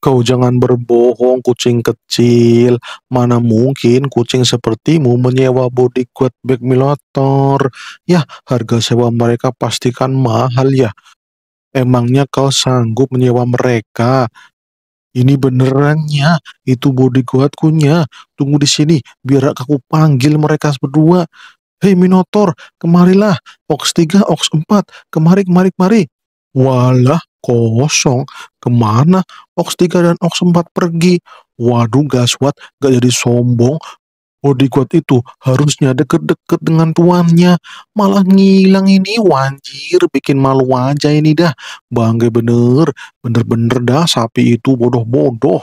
Kau jangan berbohong, kucing kecil. Mana mungkin kucing sepertimu menyewa bodyguard back milator? Ya, harga sewa mereka pastikan mahal ya. Emangnya kau sanggup menyewa mereka? Ini benerannya, itu bodyguardkunya. Tunggu di sini, biar aku panggil mereka berdua. Hei Minotor, kemarilah. Ox 3, Ox 4, kemari, kemari, kemari. Walah, kosong. Kemana Ox 3 dan Ox 4 pergi? Waduh Gaswat gak jadi sombong. Bodyguard itu harusnya deket-deket dengan tuannya. Malah ngilang ini wanjir, bikin malu aja ini dah. bangga bener, bener-bener dah sapi itu bodoh-bodoh.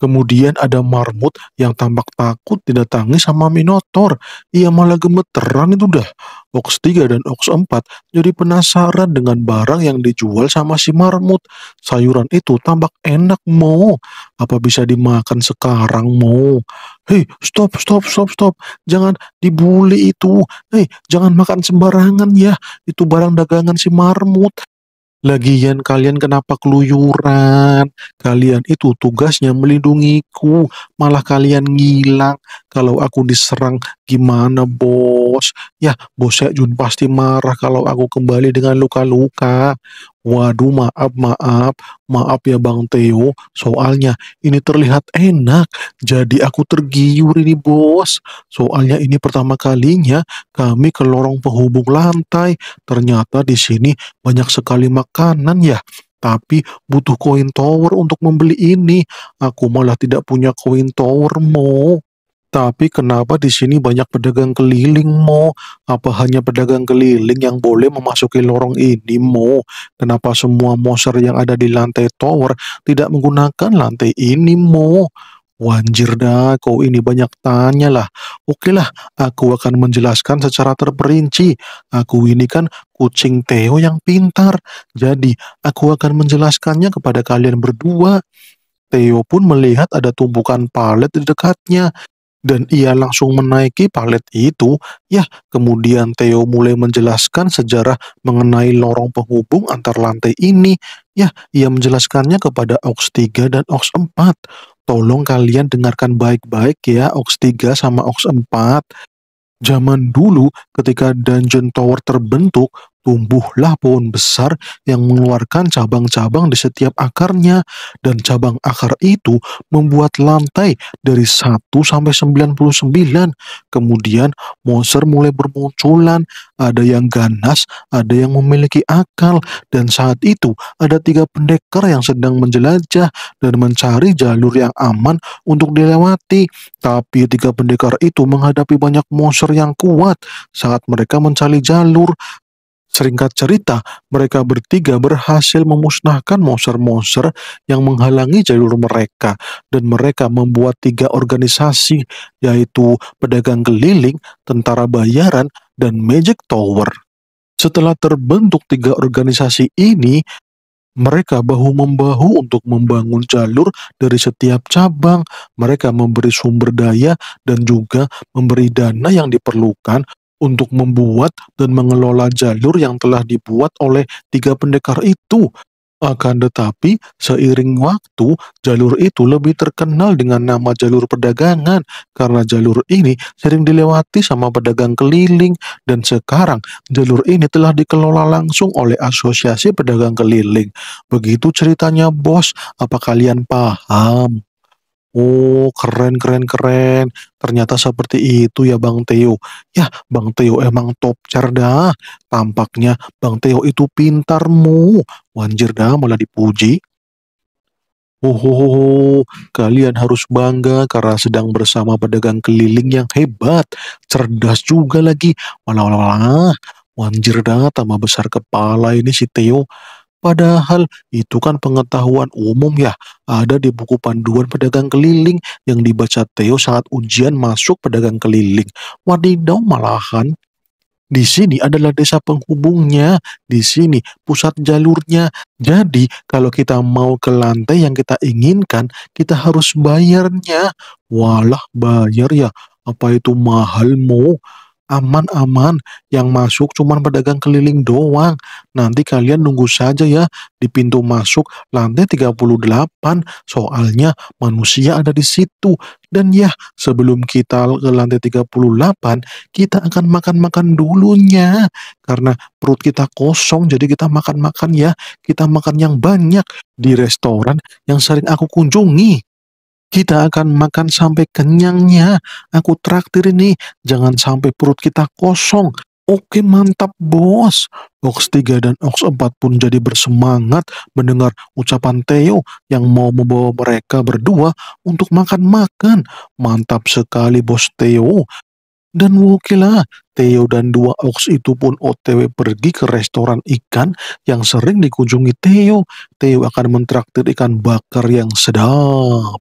Kemudian ada marmut yang tampak takut didatangi sama Minotaur. Ia malah gemeteran itu dah. Ox 3 dan Ox 4 jadi penasaran dengan barang yang dijual sama si marmut. Sayuran itu tampak enak mo. Apa bisa dimakan sekarang mo? Hei, stop, stop, stop, stop. Jangan dibully itu. Hei, jangan makan sembarangan ya. Itu barang dagangan si marmut. Lagian kalian kenapa keluyuran? Kalian itu tugasnya melindungiku, malah kalian ngilang. Kalau aku diserang Gimana bos? Ya, bos Jun pasti marah kalau aku kembali dengan luka-luka. Waduh, maaf, maaf. Maaf ya Bang Teo, soalnya ini terlihat enak. Jadi aku tergiur ini bos. Soalnya ini pertama kalinya kami ke lorong penghubung lantai. Ternyata di sini banyak sekali makanan ya tapi butuh koin tower untuk membeli ini. Aku malah tidak punya koin tower mau. Tapi kenapa di sini banyak pedagang keliling, Mo? Apa hanya pedagang keliling yang boleh memasuki lorong ini, Mo? Kenapa semua monster yang ada di lantai tower tidak menggunakan lantai ini, Mo? Wanjir dah, kau ini banyak tanya lah. Oke lah, aku akan menjelaskan secara terperinci. Aku ini kan kucing Theo yang pintar. Jadi, aku akan menjelaskannya kepada kalian berdua. Theo pun melihat ada tumpukan palet di dekatnya dan ia langsung menaiki palet itu, ya kemudian Theo mulai menjelaskan sejarah mengenai lorong penghubung antar lantai ini. Ya, ia menjelaskannya kepada Ox 3 dan Ox 4. Tolong kalian dengarkan baik-baik ya Ox 3 sama Ox 4. Zaman dulu ketika dungeon tower terbentuk, tumbuhlah pohon besar yang mengeluarkan cabang-cabang di setiap akarnya dan cabang akar itu membuat lantai dari 1 sampai 99. Kemudian monster mulai bermunculan, ada yang ganas, ada yang memiliki akal dan saat itu ada tiga pendekar yang sedang menjelajah dan mencari jalur yang aman untuk dilewati. Tapi tiga pendekar itu menghadapi banyak monster yang kuat saat mereka mencari jalur Seringkat cerita, mereka bertiga berhasil memusnahkan monster-monster yang menghalangi jalur mereka dan mereka membuat tiga organisasi yaitu pedagang keliling, tentara bayaran, dan Magic Tower. Setelah terbentuk tiga organisasi ini, mereka bahu-membahu untuk membangun jalur dari setiap cabang. Mereka memberi sumber daya dan juga memberi dana yang diperlukan untuk membuat dan mengelola jalur yang telah dibuat oleh tiga pendekar itu. Akan tetapi, seiring waktu, jalur itu lebih terkenal dengan nama jalur perdagangan karena jalur ini sering dilewati sama pedagang keliling dan sekarang jalur ini telah dikelola langsung oleh Asosiasi Pedagang Keliling. Begitu ceritanya, Bos. Apa kalian paham? Oh, keren keren keren. Ternyata seperti itu ya Bang Teo. Ya, Bang Teo emang top cerda. Tampaknya Bang Teo itu pintarmu. Wanjir dah malah dipuji. Oh, kalian harus bangga karena sedang bersama pedagang keliling yang hebat, cerdas juga lagi. walau malah walah. Wanjir dah, tambah besar kepala ini si Teo. Padahal itu kan pengetahuan umum ya, ada di buku panduan pedagang keliling yang dibaca Theo saat ujian masuk pedagang keliling. Wadidaw malahan. Di sini adalah desa penghubungnya, di sini pusat jalurnya. Jadi kalau kita mau ke lantai yang kita inginkan, kita harus bayarnya. Walah bayar ya, apa itu mahal mau? aman-aman yang masuk cuma pedagang keliling doang nanti kalian nunggu saja ya di pintu masuk lantai 38 soalnya manusia ada di situ dan ya sebelum kita ke lantai 38 kita akan makan-makan dulunya karena perut kita kosong jadi kita makan-makan ya kita makan yang banyak di restoran yang sering aku kunjungi kita akan makan sampai kenyangnya. Aku traktir ini. Jangan sampai perut kita kosong. Oke mantap bos. Ox 3 dan Ox 4 pun jadi bersemangat mendengar ucapan Theo yang mau membawa mereka berdua untuk makan-makan. Mantap sekali bos Theo. Dan wakilah Theo dan dua Ox itu pun otw pergi ke restoran ikan yang sering dikunjungi Theo. Theo akan mentraktir ikan bakar yang sedap.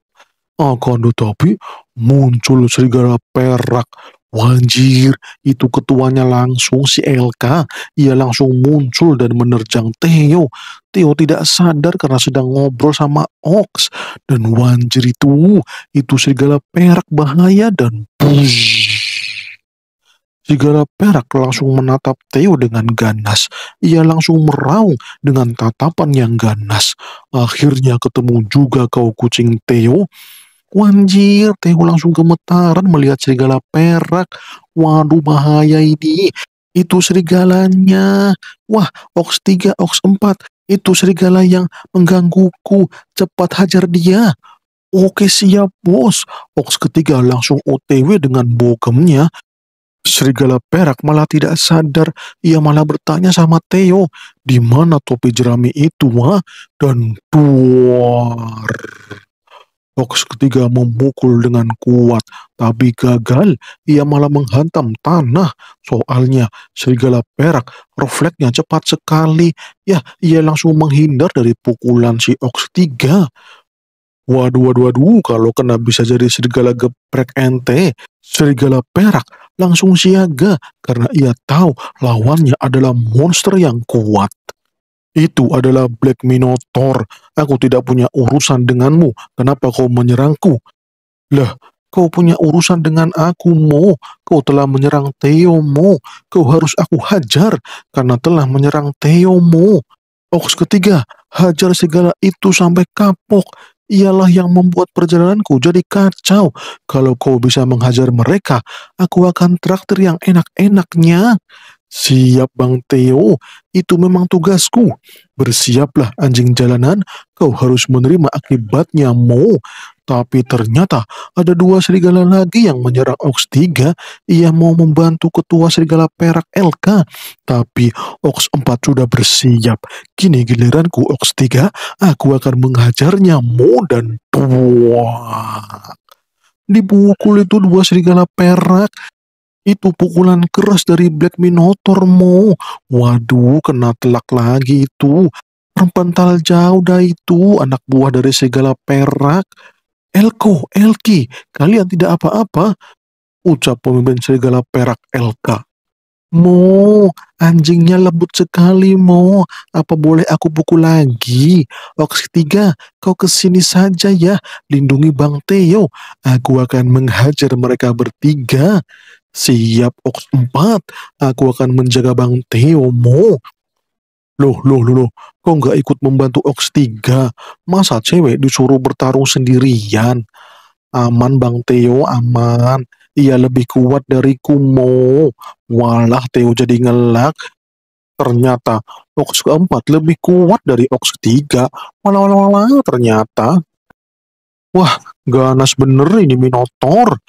Akan anu tetapi muncul serigala perak. Wanjir, itu ketuanya langsung si Elka. Ia langsung muncul dan menerjang Theo. Theo tidak sadar karena sedang ngobrol sama Ox. Dan Wanjir itu, itu serigala perak bahaya dan buzz. Serigala perak langsung menatap Theo dengan ganas. Ia langsung meraung dengan tatapan yang ganas. Akhirnya ketemu juga kau kucing Theo. Wanjir, Teo langsung gemetaran melihat serigala perak. Waduh, bahaya ini. Itu serigalanya. Wah, Ox 3, Ox 4. Itu serigala yang menggangguku. Cepat hajar dia. Oke siap bos. Ox ketiga langsung OTW dengan bogemnya. Serigala perak malah tidak sadar. Ia malah bertanya sama Theo. Di mana topi jerami itu, Wah Dan duar. Fox ketiga memukul dengan kuat, tapi gagal. Ia malah menghantam tanah. Soalnya serigala perak refleksnya cepat sekali. Ya, ia langsung menghindar dari pukulan si Ox ketiga. Waduh, waduh, waduh, kalau kena bisa jadi serigala geprek ente. Serigala perak langsung siaga karena ia tahu lawannya adalah monster yang kuat. Itu adalah Black Minotaur. Aku tidak punya urusan denganmu. Kenapa kau menyerangku? Lah, kau punya urusan dengan aku, Mo. Kau telah menyerang Theo, Mo. Kau harus aku hajar karena telah menyerang Theo, Mo. Oks ketiga, hajar segala itu sampai kapok. Ialah yang membuat perjalananku jadi kacau. Kalau kau bisa menghajar mereka, aku akan traktir yang enak-enaknya. Siap Bang Teo, itu memang tugasku. Bersiaplah anjing jalanan, kau harus menerima akibatnya Mo. Tapi ternyata ada dua serigala lagi yang menyerang Ox 3. Ia mau membantu ketua serigala perak LK. Tapi Ox 4 sudah bersiap. Kini giliranku Ox 3, aku akan menghajarnya Mo dan tua. dibukul itu dua serigala perak itu pukulan keras dari Black Minotaur, Mo. Waduh, kena telak lagi itu. Rempental jauh dah itu, anak buah dari segala perak. Elko, Elki, kalian tidak apa-apa. Ucap pemimpin segala perak Elka. Mo, anjingnya lembut sekali, Mo. Apa boleh aku pukul lagi? Oks ketiga, kau kesini saja ya. Lindungi Bang Teo. Aku akan menghajar mereka bertiga. Siap Ox 4, aku akan menjaga Bang Teomo. Loh, loh, loh, loh, kok nggak ikut membantu Ox 3? Masa cewek disuruh bertarung sendirian? Aman Bang Teo, aman. Ia lebih kuat dari Kumo. Walah Teo jadi ngelak. Ternyata Ox 4 lebih kuat dari Ox tiga. Walah, walah, walah, ternyata. Wah, ganas bener ini Minotaur.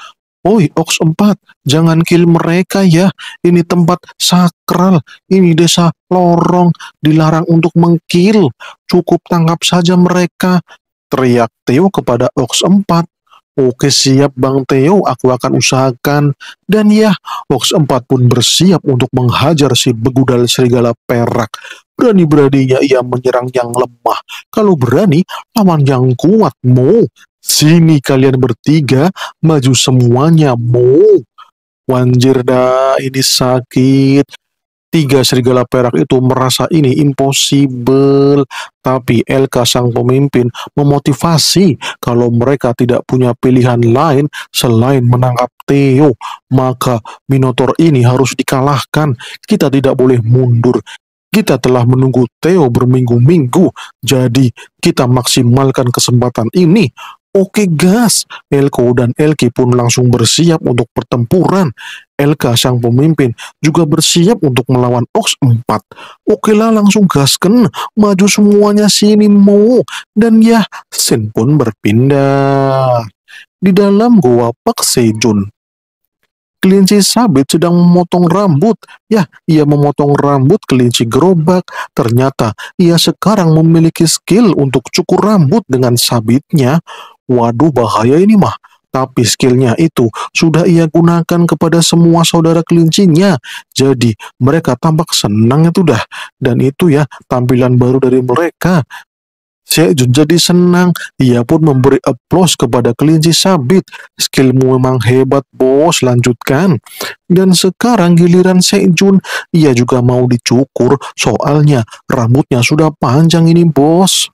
Oi, Ox 4, jangan kill mereka ya. Ini tempat sakral, ini desa lorong, dilarang untuk mengkill. Cukup tangkap saja mereka. Teriak Theo kepada Ox 4. Oke siap Bang Theo, aku akan usahakan. Dan ya, Ox 4 pun bersiap untuk menghajar si begudal serigala perak. Berani-beraninya ia menyerang yang lemah. Kalau berani, lawan yang kuat, Mo. Sini kalian bertiga, maju semuanya, mau. Wanjir dah, ini sakit. Tiga serigala perak itu merasa ini impossible. Tapi Elka sang pemimpin memotivasi kalau mereka tidak punya pilihan lain selain menangkap Theo. Maka Minotaur ini harus dikalahkan. Kita tidak boleh mundur. Kita telah menunggu Theo berminggu-minggu, jadi kita maksimalkan kesempatan ini. Oke gas, Elko dan Elki pun langsung bersiap untuk pertempuran. Elka sang pemimpin juga bersiap untuk melawan Ox 4. Oke lah langsung gasken, maju semuanya sini mau. Dan ya, Sen pun berpindah. Di dalam gua Pak Sejun, kelinci sabit sedang memotong rambut. Ya, ia memotong rambut kelinci gerobak. Ternyata ia sekarang memiliki skill untuk cukur rambut dengan sabitnya. Waduh, bahaya ini mah. Tapi skillnya itu sudah ia gunakan kepada semua saudara kelincinya. Jadi mereka tampak senang itu dah. Dan itu ya tampilan baru dari mereka. Sejun jadi senang. Ia pun memberi aplaus kepada kelinci sabit. Skillmu memang hebat, bos. Lanjutkan. Dan sekarang giliran Sejun. Jun. Ia juga mau dicukur. Soalnya rambutnya sudah panjang ini, bos.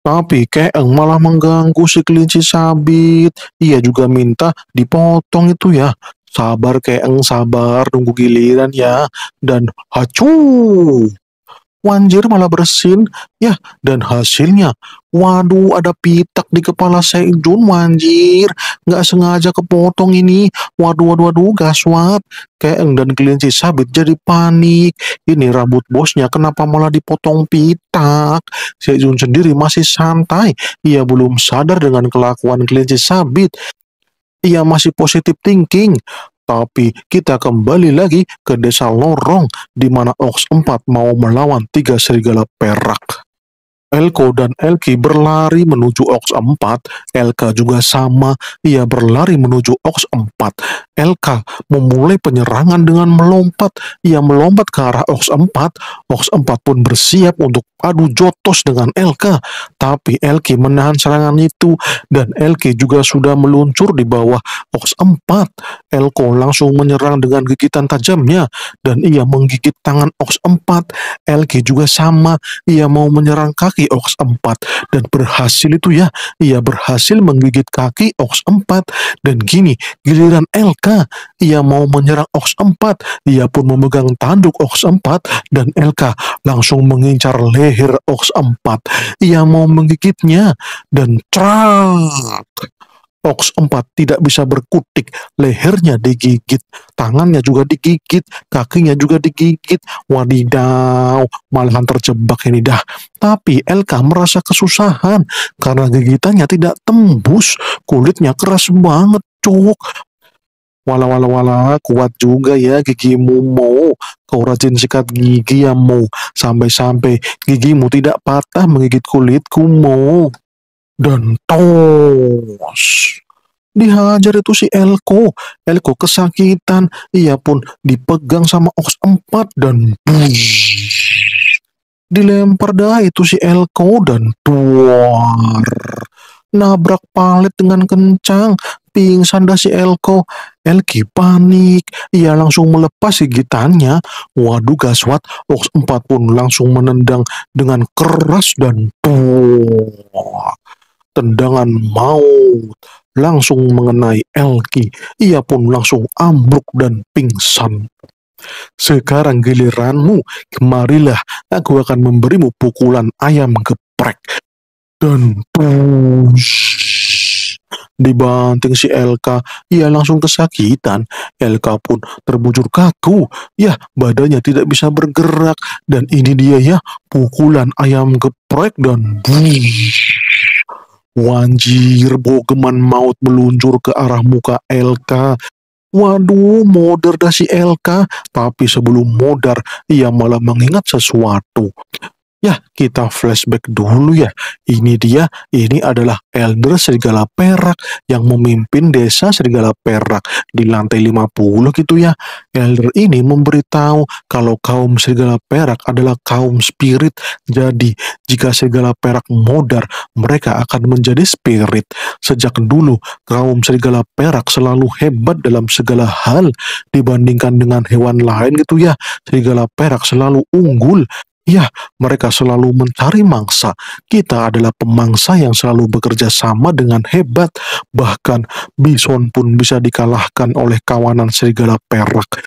Tapi Keeng malah mengganggu si kelinci sabit. Ia juga minta dipotong itu ya. Sabar Keeng, sabar. Tunggu giliran ya. Dan hacu! Wanjir malah bersin, ya, dan hasilnya, waduh ada pitak di kepala Sejun, wanjir, nggak sengaja kepotong ini, waduh, waduh, waduh, gaswat, Keeng dan kelinci sabit jadi panik, ini rambut bosnya kenapa malah dipotong pitak, Sejun sendiri masih santai, ia belum sadar dengan kelakuan kelinci sabit, ia masih positif thinking. Tapi kita kembali lagi ke desa Lorong di mana Ox 4 mau melawan tiga serigala perak. Elko dan Elki berlari menuju Ox 4. Elka juga sama, ia berlari menuju Ox 4. Elka memulai penyerangan dengan melompat. Ia melompat ke arah Ox 4. Ox 4 pun bersiap untuk adu jotos dengan Elka. Tapi Elki menahan serangan itu dan Elki juga sudah meluncur di bawah Ox 4. Elko langsung menyerang dengan gigitan tajamnya dan ia menggigit tangan Ox 4. Elki juga sama, ia mau menyerang kaki kaki ox 4 dan berhasil itu ya ia berhasil menggigit kaki ox 4 dan gini giliran LK ia mau menyerang ox 4 ia pun memegang tanduk ox 4 dan LK langsung mengincar leher ox 4 ia mau menggigitnya dan trak Ox 4 tidak bisa berkutik, lehernya digigit, tangannya juga digigit, kakinya juga digigit. Wadidaw, malahan terjebak ini dah. Tapi Elka merasa kesusahan karena gigitannya tidak tembus, kulitnya keras banget, cuk. Wala wala wala, kuat juga ya gigimu mau. Kau rajin sikat gigi ya mau. Sampai-sampai gigimu tidak patah menggigit kulitku mau dan tos. Dihajar itu si Elko. Elko kesakitan. Ia pun dipegang sama Ox 4 dan Dilempar dah itu si Elko dan tuar. Nabrak palet dengan kencang. Pingsan dah si Elko. Elki panik. Ia langsung melepas gigitannya. Waduh gaswat. Ox 4 pun langsung menendang dengan keras dan tuar. Tendangan maut langsung mengenai Elki. Ia pun langsung ambruk dan pingsan. Sekarang giliranmu, kemarilah, aku akan memberimu pukulan ayam geprek. Dan push. Dibanting si Elka, ia langsung kesakitan. Elka pun terbujur kaku. Ya, badannya tidak bisa bergerak. Dan ini dia ya, pukulan ayam geprek dan bush. Wanjir, bogeman maut meluncur ke arah muka Elka. Waduh, modar dah si Elka. Tapi sebelum modar, ia malah mengingat sesuatu. Ya, kita flashback dulu ya. Ini dia, ini adalah Elder Serigala Perak yang memimpin desa Serigala Perak di lantai 50 gitu ya. Elder ini memberitahu kalau kaum Serigala Perak adalah kaum spirit. Jadi, jika Serigala Perak modar, mereka akan menjadi spirit. Sejak dulu, kaum Serigala Perak selalu hebat dalam segala hal dibandingkan dengan hewan lain gitu ya. Serigala Perak selalu unggul Ya, mereka selalu mencari mangsa. Kita adalah pemangsa yang selalu bekerja sama dengan hebat. Bahkan bison pun bisa dikalahkan oleh kawanan serigala perak.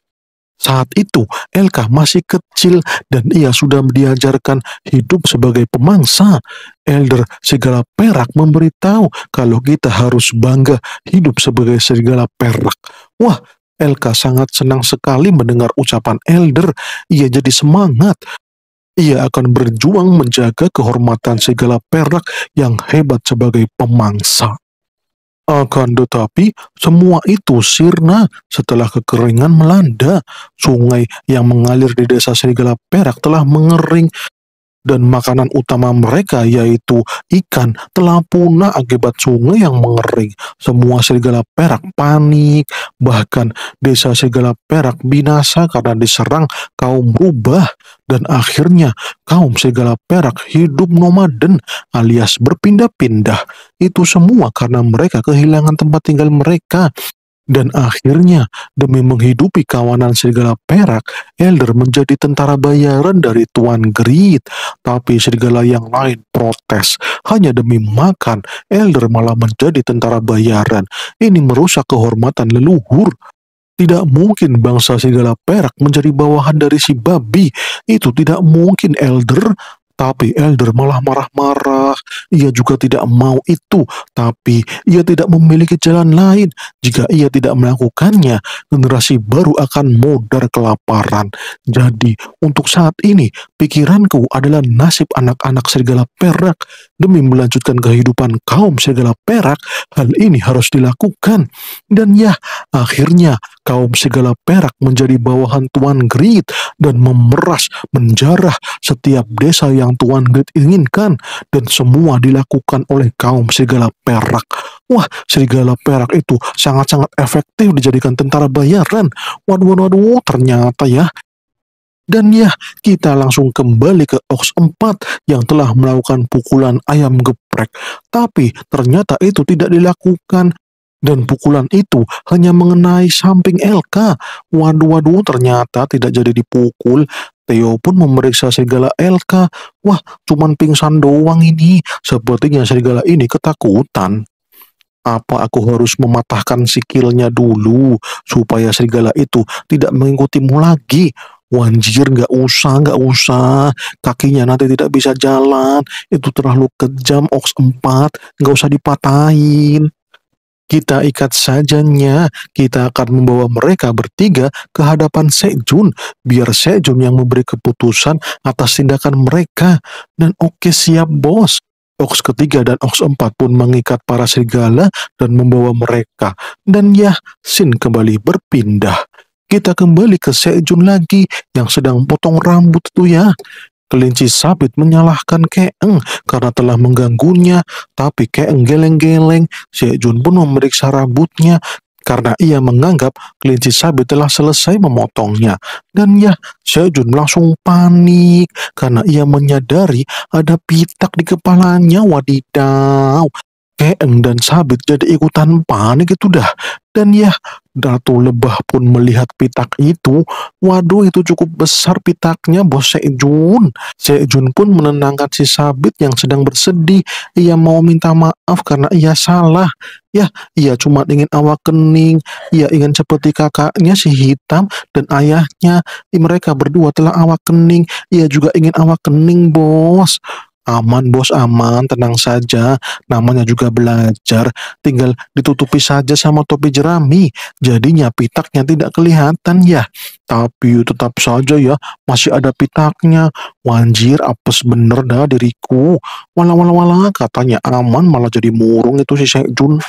Saat itu, Elka masih kecil dan ia sudah diajarkan hidup sebagai pemangsa. Elder Serigala Perak memberitahu kalau kita harus bangga hidup sebagai Serigala Perak. Wah, Elka sangat senang sekali mendengar ucapan Elder. Ia jadi semangat ia akan berjuang menjaga kehormatan segala perak yang hebat sebagai pemangsa. Akan tetapi, semua itu sirna setelah kekeringan melanda. Sungai yang mengalir di desa Serigala Perak telah mengering dan makanan utama mereka yaitu ikan telah punah akibat sungai yang mengering. Semua serigala perak panik, bahkan desa serigala perak binasa karena diserang kaum rubah dan akhirnya kaum serigala perak hidup nomaden alias berpindah-pindah. Itu semua karena mereka kehilangan tempat tinggal mereka dan akhirnya, demi menghidupi kawanan serigala perak, Elder menjadi tentara bayaran dari Tuan Grit. Tapi serigala yang lain protes. Hanya demi makan, Elder malah menjadi tentara bayaran. Ini merusak kehormatan leluhur. Tidak mungkin bangsa serigala perak menjadi bawahan dari si babi. Itu tidak mungkin, Elder. Tapi Elder malah marah-marah. Ia juga tidak mau itu, tapi ia tidak memiliki jalan lain. Jika ia tidak melakukannya, generasi baru akan modar kelaparan. Jadi, untuk saat ini, pikiranku adalah nasib anak-anak serigala perak. Demi melanjutkan kehidupan kaum serigala perak, hal ini harus dilakukan. Dan ya, akhirnya kaum segala perak menjadi bawahan Tuan Grit dan memeras menjarah setiap desa yang Tuan Grit inginkan dan semua dilakukan oleh kaum segala perak. Wah, serigala perak itu sangat-sangat efektif dijadikan tentara bayaran. Waduh, waduh, waduh, ternyata ya dan ya, kita langsung kembali ke Ox 4 yang telah melakukan pukulan ayam geprek. Tapi ternyata itu tidak dilakukan dan pukulan itu hanya mengenai samping Elka. Waduh-waduh ternyata tidak jadi dipukul. Theo pun memeriksa serigala Elka. Wah, cuman pingsan doang ini. Sepertinya serigala ini ketakutan. Apa aku harus mematahkan sikilnya dulu supaya serigala itu tidak mengikutimu lagi? Wanjir nggak usah, nggak usah. Kakinya nanti tidak bisa jalan. Itu terlalu kejam, Ox empat, Nggak usah dipatahin. Kita ikat sajanya, kita akan membawa mereka bertiga ke hadapan Sejun, biar Sejun yang memberi keputusan atas tindakan mereka. Dan oke okay, siap bos. Oks ketiga dan Oks empat pun mengikat para serigala dan membawa mereka. Dan ya, Sin kembali berpindah. Kita kembali ke Sejun lagi yang sedang potong rambut tuh ya. Kelinci sabit menyalahkan Keeng karena telah mengganggunya, tapi Keeng geleng-geleng. Sejun pun memeriksa rambutnya karena ia menganggap kelinci sabit telah selesai memotongnya. Dan ya, Sejun langsung panik karena ia menyadari ada pitak di kepalanya. Wadidaw, Keeng dan Sabit jadi ikutan panik itu dah. Dan ya, Datu Lebah pun melihat pitak itu. Waduh, itu cukup besar pitaknya, Bos Sejun. Sejun pun menenangkan si Sabit yang sedang bersedih. Ia mau minta maaf karena ia salah. Ya, ia cuma ingin awak kening. Ia ingin seperti kakaknya si Hitam dan ayahnya. Mereka berdua telah awak kening. Ia juga ingin awak kening, Bos. Aman bos, aman, tenang saja. Namanya juga belajar, tinggal ditutupi saja sama topi jerami. Jadinya pitaknya tidak kelihatan ya. Tapi tetap saja ya, masih ada pitaknya. Wanjir, apes bener dah diriku. wala wala katanya aman malah jadi murung itu si Sejun.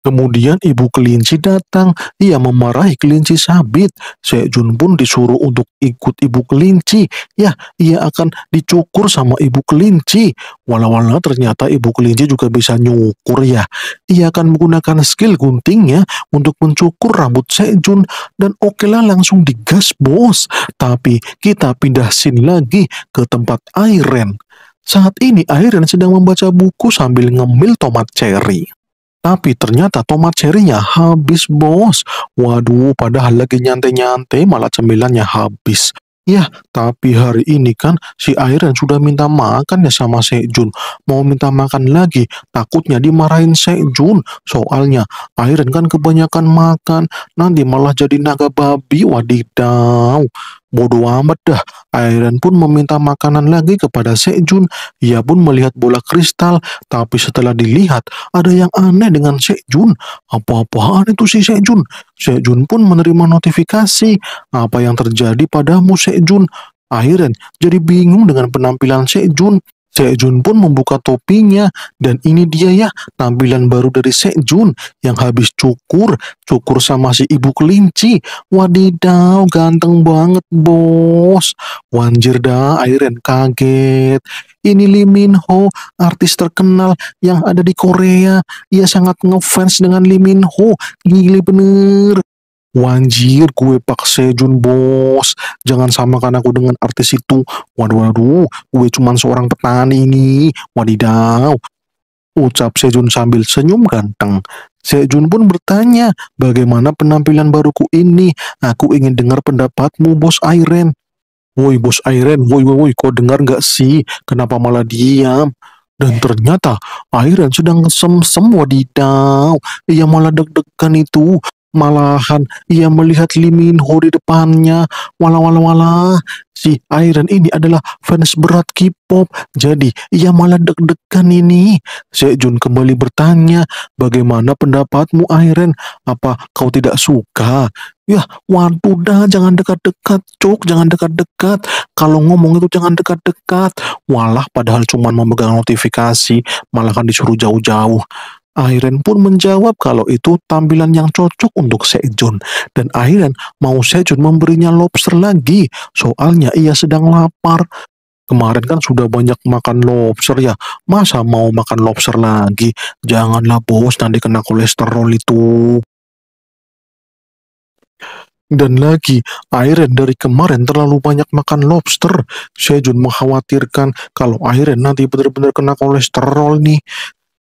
Kemudian ibu kelinci datang, ia memarahi kelinci sabit. Sejun pun disuruh untuk ikut ibu kelinci. Ya, ia akan dicukur sama ibu kelinci. Walau-walau ternyata ibu kelinci juga bisa nyukur ya. Ia akan menggunakan skill guntingnya untuk mencukur rambut Sejun. Dan okelah langsung digas bos. Tapi kita pindah scene lagi ke tempat Airen. Saat ini Airen sedang membaca buku sambil ngemil tomat cherry. Tapi ternyata tomat cerinya habis bos. Waduh, padahal lagi nyantai-nyantai malah cemilannya habis. Ya, tapi hari ini kan si Airen sudah minta makan ya sama Sejun. Mau minta makan lagi, takutnya dimarahin Sejun. Soalnya Airen kan kebanyakan makan, nanti malah jadi naga babi. Wadidaw. Bodoh amat dah. Airen pun meminta makanan lagi kepada Sejun. Ia pun melihat bola kristal, tapi setelah dilihat ada yang aneh dengan Sejun. Apa-apaan itu si Sejun? Sejun pun menerima notifikasi. Apa yang terjadi padamu Sejun? Airen jadi bingung dengan penampilan Sejun. Sejun pun membuka topinya dan ini dia ya tampilan baru dari Sejun yang habis cukur, cukur sama si ibu kelinci. Wadidaw, ganteng banget bos. Wanjir dah, Airen kaget. Ini Lee Min Ho, artis terkenal yang ada di Korea. Ia sangat ngefans dengan Lee Min Ho. Gili bener. Wanjir gue Pak Sejun bos Jangan samakan aku dengan artis itu Waduh waduh gue cuman seorang petani ini Wadidaw Ucap Sejun sambil senyum ganteng Sejun pun bertanya Bagaimana penampilan baruku ini Aku ingin dengar pendapatmu bos Airen Woi bos Airen Woi woi woi kau dengar gak sih Kenapa malah diam dan ternyata Airen sedang sem-sem wadidaw. Ia malah deg-degan itu. Malahan ia melihat Liminho di depannya. Wala wala wala. Si Iron ini adalah fans berat K-pop. Jadi ia malah deg-degan ini. Sejun kembali bertanya, bagaimana pendapatmu Iron? Apa kau tidak suka? Ya, waduh dah, jangan dekat-dekat, cuk, jangan dekat-dekat. Kalau ngomong itu jangan dekat-dekat. Walah, padahal cuma memegang notifikasi, malah kan disuruh jauh-jauh. Airen pun menjawab kalau itu tampilan yang cocok untuk Sejun dan Airen mau Sejun memberinya lobster lagi soalnya ia sedang lapar. Kemarin kan sudah banyak makan lobster ya, masa mau makan lobster lagi? Janganlah bos nanti kena kolesterol itu. Dan lagi, Airen dari kemarin terlalu banyak makan lobster. Sejun mengkhawatirkan kalau Airen nanti benar-benar kena kolesterol nih.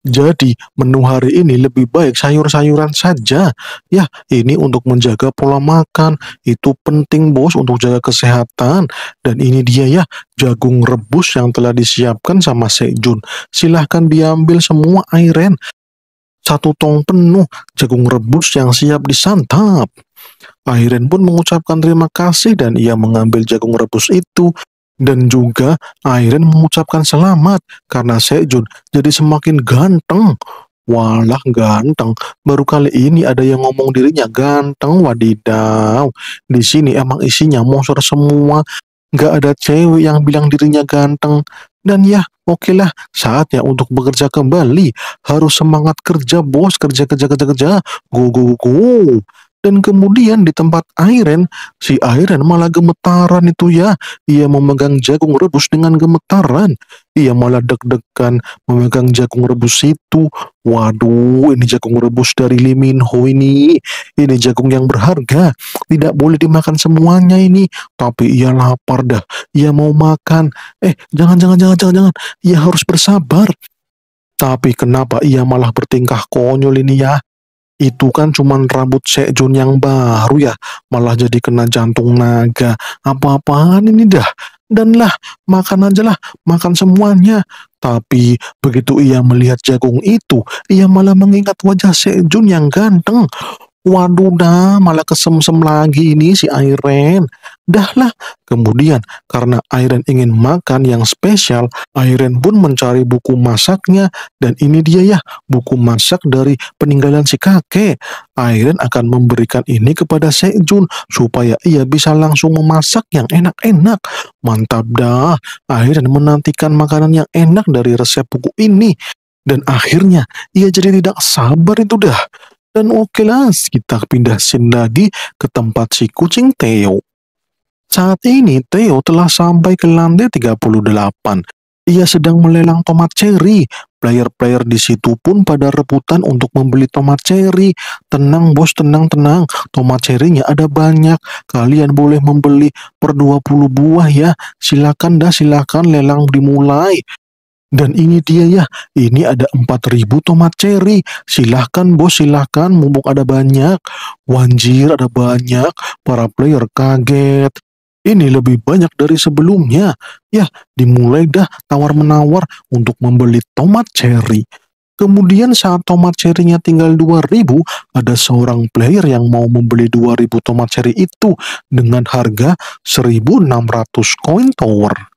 Jadi, menu hari ini lebih baik sayur-sayuran saja. Ya, ini untuk menjaga pola makan. Itu penting, Bos, untuk jaga kesehatan. Dan ini dia ya, jagung rebus yang telah disiapkan sama Sejun. Silahkan diambil semua Airen. Satu tong penuh jagung rebus yang siap disantap. Airen pun mengucapkan terima kasih dan ia mengambil jagung rebus itu dan juga Airen mengucapkan selamat karena Sejun jadi semakin ganteng. Walah ganteng, baru kali ini ada yang ngomong dirinya ganteng wadidaw. Di sini emang isinya monster semua, gak ada cewek yang bilang dirinya ganteng. Dan ya, okelah, okay saatnya untuk bekerja kembali. Harus semangat kerja, bos. Kerja, kerja, kerja, kerja. Go, go, go. Dan kemudian di tempat Airen, si Airen malah gemetaran itu ya. Ia memegang jagung rebus dengan gemetaran. Ia malah deg-degan memegang jagung rebus itu. Waduh, ini jagung rebus dari Limin Ho ini. Ini jagung yang berharga. Tidak boleh dimakan semuanya ini. Tapi ia lapar dah. Ia mau makan. Eh, jangan, jangan, jangan, jangan, jangan. Ia harus bersabar. Tapi kenapa ia malah bertingkah konyol ini ya? itu kan cuma rambut Sejun yang baru ya, malah jadi kena jantung naga. Apa-apaan ini dah? Dan lah, makan aja lah makan semuanya. Tapi begitu ia melihat jagung itu, ia malah mengingat wajah Sejun yang ganteng. Waduh dah, malah kesemsem lagi ini si Airen. Dahlah, kemudian karena Airen ingin makan yang spesial, Airen pun mencari buku masaknya. Dan ini dia ya, buku masak dari peninggalan si kakek. Airen akan memberikan ini kepada Sejun supaya ia bisa langsung memasak yang enak-enak. Mantap dah, Airen menantikan makanan yang enak dari resep buku ini. Dan akhirnya, ia jadi tidak sabar itu dah. Dan oke lah, kita pindahin lagi ke tempat si kucing Theo. Saat ini Theo telah sampai ke lantai 38. Ia sedang melelang tomat cherry. Player-player di situ pun pada rebutan untuk membeli tomat cherry. Tenang bos, tenang, tenang. Tomat cherry-nya ada banyak. Kalian boleh membeli per 20 buah ya. Silakan dah, silakan lelang dimulai. Dan ini dia ya, ini ada 4000 tomat cherry. Silahkan bos, silahkan, mumpung ada banyak. Wanjir ada banyak, para player kaget. Ini lebih banyak dari sebelumnya. Ya, dimulai dah tawar-menawar untuk membeli tomat cherry. Kemudian saat tomat cherry-nya tinggal 2000, ada seorang player yang mau membeli 2000 tomat cherry itu dengan harga 1600 coin tower.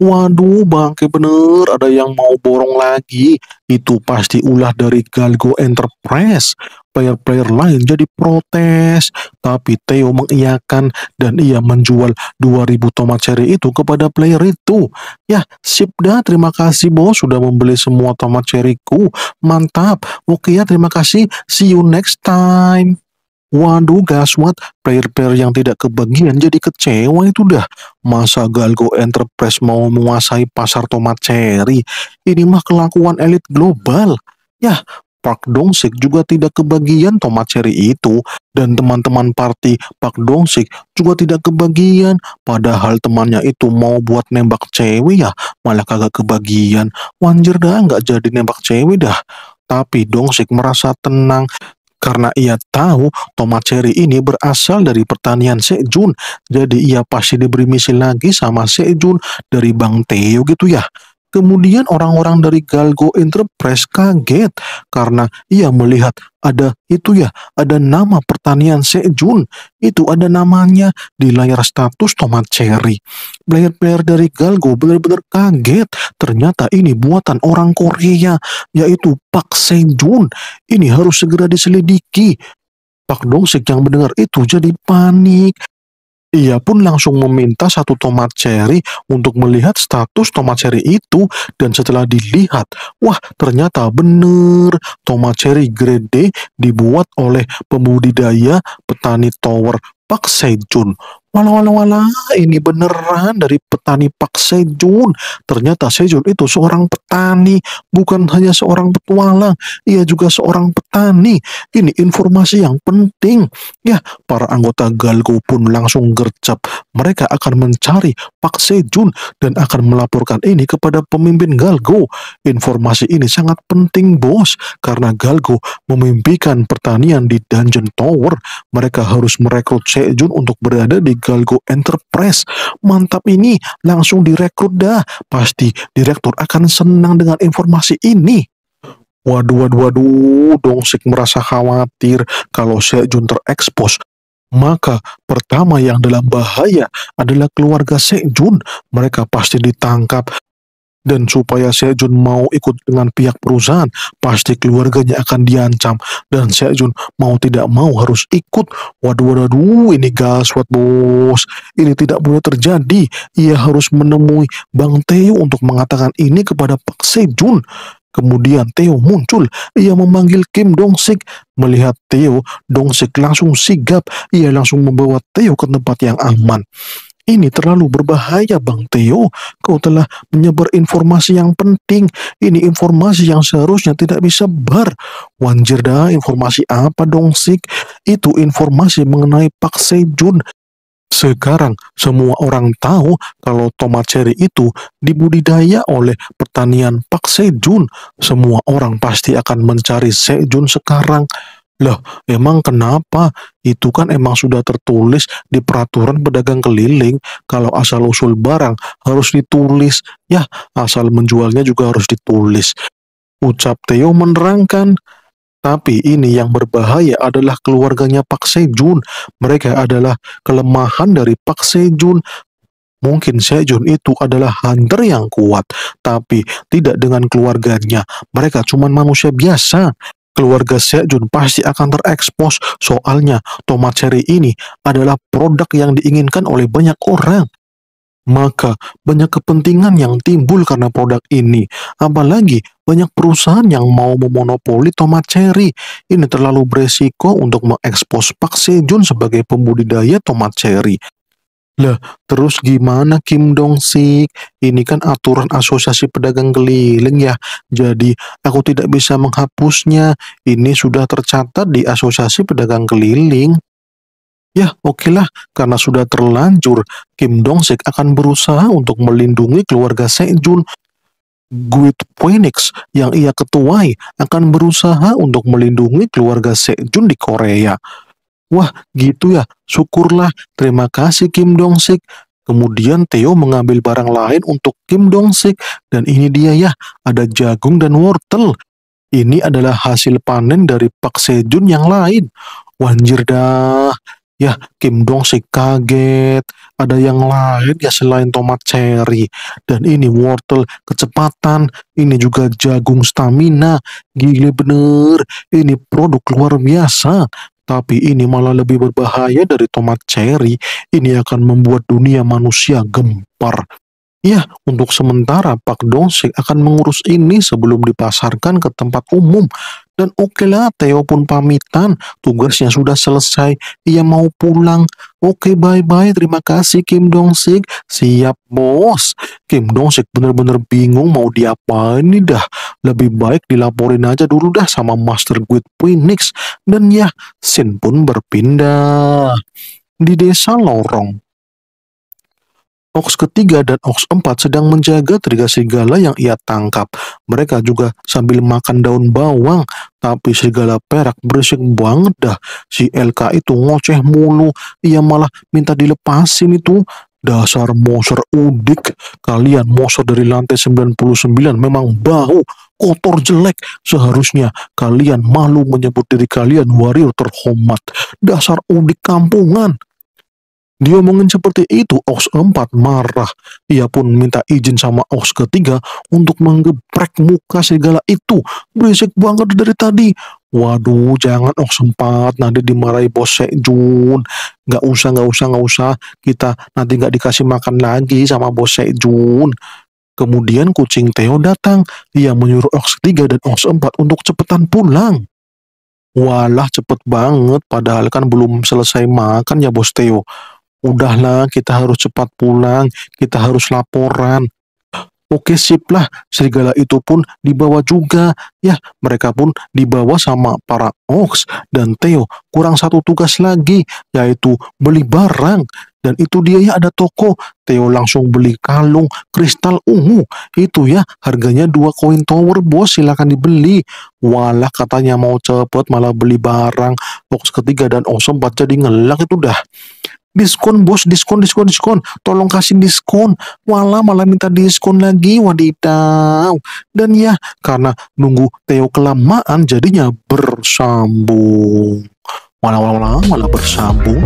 Waduh, bangke bener, ada yang mau borong lagi. Itu pasti ulah dari Galgo Enterprise. Player-player lain jadi protes. Tapi Theo mengiyakan dan ia menjual 2000 tomat cherry itu kepada player itu. Ya, sip dah, terima kasih bos sudah membeli semua tomat cherryku. Mantap. Oke ya, terima kasih. See you next time. Waduh gaswat, player-player yang tidak kebagian jadi kecewa itu dah. Masa Galgo Enterprise mau menguasai pasar tomat cherry? Ini mah kelakuan elit global. Ya, Park Dongsik juga tidak kebagian tomat cherry itu dan teman-teman party Park Dongsik juga tidak kebagian padahal temannya itu mau buat nembak cewek ya malah kagak kebagian wanjir dah nggak jadi nembak cewek dah tapi Dongsik merasa tenang karena ia tahu tomat cherry ini berasal dari pertanian Sejun. Jadi ia pasti diberi misi lagi sama Sejun dari Bang Teo gitu ya. Kemudian orang-orang dari Galgo Enterprise kaget karena ia melihat ada itu ya, ada nama pertanian Sejun. Itu ada namanya di layar status tomat cherry. Player-player dari Galgo benar-benar kaget. Ternyata ini buatan orang Korea, yaitu Pak Sejun. Ini harus segera diselidiki. Pak Dongsik yang mendengar itu jadi panik. Ia pun langsung meminta satu tomat cherry untuk melihat status tomat cherry itu dan setelah dilihat, wah ternyata benar tomat cherry grade D dibuat oleh pembudidaya petani tower Pak Sejun. Walau wala wala ini beneran dari petani Pak Sejun. Ternyata Sejun itu seorang petani, bukan hanya seorang petualang, ia juga seorang petani. Ini informasi yang penting. Ya, para anggota Galgo pun langsung gercep. Mereka akan mencari Pak Sejun dan akan melaporkan ini kepada pemimpin Galgo. Informasi ini sangat penting, Bos, karena Galgo memimpikan pertanian di Dungeon Tower. Mereka harus merekrut Sejun Sejun untuk berada di Galgo Enterprise. Mantap ini, langsung direkrut dah. Pasti direktur akan senang dengan informasi ini. Waduh, waduh, waduh, Dong Sik merasa khawatir kalau Sejun terekspos. Maka pertama yang dalam bahaya adalah keluarga Sejun. Mereka pasti ditangkap dan supaya Sejun mau ikut dengan pihak perusahaan, pasti keluarganya akan diancam. Dan Sejun mau tidak mau harus ikut. Waduh, waduh, waduh ini gaswat bos. Ini tidak boleh terjadi. Ia harus menemui Bang Teo untuk mengatakan ini kepada Pak Sejun. Kemudian Theo muncul, ia memanggil Kim Dong Sik. Melihat Theo, Dong Sik langsung sigap, ia langsung membawa Theo ke tempat yang aman. Ini terlalu berbahaya Bang Teo. Kau telah menyebar informasi yang penting. Ini informasi yang seharusnya tidak disebar. Wanjir dah, informasi apa dong Sik? Itu informasi mengenai Pak Sejun. Sekarang semua orang tahu kalau tomat cherry itu dibudidaya oleh pertanian Pak Sejun. Semua orang pasti akan mencari Sejun sekarang loh emang kenapa? Itu kan emang sudah tertulis di peraturan pedagang keliling. Kalau asal usul barang harus ditulis, ya asal menjualnya juga harus ditulis. Ucap Theo menerangkan, tapi ini yang berbahaya adalah keluarganya Pak Sejun. Mereka adalah kelemahan dari Pak Sejun. Mungkin Sejun itu adalah hunter yang kuat, tapi tidak dengan keluarganya. Mereka cuma manusia biasa keluarga Seokjun pasti akan terekspos soalnya tomat cherry ini adalah produk yang diinginkan oleh banyak orang. Maka banyak kepentingan yang timbul karena produk ini. Apalagi banyak perusahaan yang mau memonopoli tomat cherry. Ini terlalu beresiko untuk mengekspos Pak Sejun sebagai pembudidaya tomat cherry. Lah, terus gimana Kim Dong Sik? Ini kan aturan asosiasi pedagang keliling ya. Jadi, aku tidak bisa menghapusnya. Ini sudah tercatat di asosiasi pedagang keliling. Ya, okelah, karena sudah terlanjur, Kim Dong Sik akan berusaha untuk melindungi keluarga Sejun. Guid Phoenix yang ia ketuai akan berusaha untuk melindungi keluarga Sejun di Korea. Wah, gitu ya. Syukurlah. Terima kasih Kim Dong Sik. Kemudian Theo mengambil barang lain untuk Kim Dong Sik. Dan ini dia ya, ada jagung dan wortel. Ini adalah hasil panen dari Pak Sejun yang lain. Wanjir dah. Ya, Kim Dong Sik kaget. Ada yang lain ya selain tomat cherry. Dan ini wortel kecepatan. Ini juga jagung stamina. Gile bener. Ini produk luar biasa. Tapi ini malah lebih berbahaya dari tomat cherry. Ini akan membuat dunia manusia gempar. Ya, untuk sementara Pak Dongsik akan mengurus ini sebelum dipasarkan ke tempat umum dan oke okay lah, Theo pun pamitan, tugasnya sudah selesai, ia mau pulang. Oke, okay, bye-bye, terima kasih Kim Dong Sik. Siap, bos. Kim Dong Sik bener-bener bingung mau diapain nih dah. Lebih baik dilaporin aja dulu dah sama Master Good Phoenix. Dan ya, Sin pun berpindah. Di desa Lorong, Ox ketiga dan ox empat sedang menjaga tiga serigala yang ia tangkap. Mereka juga sambil makan daun bawang, tapi serigala perak berisik banget dah. Si LK itu ngoceh mulu, ia malah minta dilepasin itu. Dasar monster udik, kalian monster dari lantai 99 memang bau, kotor jelek. Seharusnya kalian malu menyebut diri kalian warrior terhormat. Dasar udik kampungan. Dia omongin seperti itu, Ox empat marah. Ia pun minta izin sama Ox ketiga untuk menggeprek muka segala itu. Berisik banget dari tadi. Waduh, jangan Ox empat, nanti dimarahi bos Sejun. Gak usah, gak usah, gak usah. Kita nanti gak dikasih makan lagi sama bos Sejun. Kemudian kucing Theo datang. Ia menyuruh Ox ketiga dan Ox empat untuk cepetan pulang. Walah cepet banget, padahal kan belum selesai makan ya bos Theo. Udahlah, kita harus cepat pulang, kita harus laporan. Oke sip lah, serigala itu pun dibawa juga. Ya, mereka pun dibawa sama para Ox dan Theo. Kurang satu tugas lagi, yaitu beli barang. Dan itu dia ya ada toko. Theo langsung beli kalung kristal ungu. Itu ya, harganya dua koin tower bos, silahkan dibeli. Walah katanya mau cepet malah beli barang. Ox ketiga dan Ox empat jadi ngelak itu dah diskon bos diskon diskon diskon tolong kasih diskon malah malah minta diskon lagi wadidaw dan ya karena nunggu Theo kelamaan jadinya bersambung malah malah malah bersambung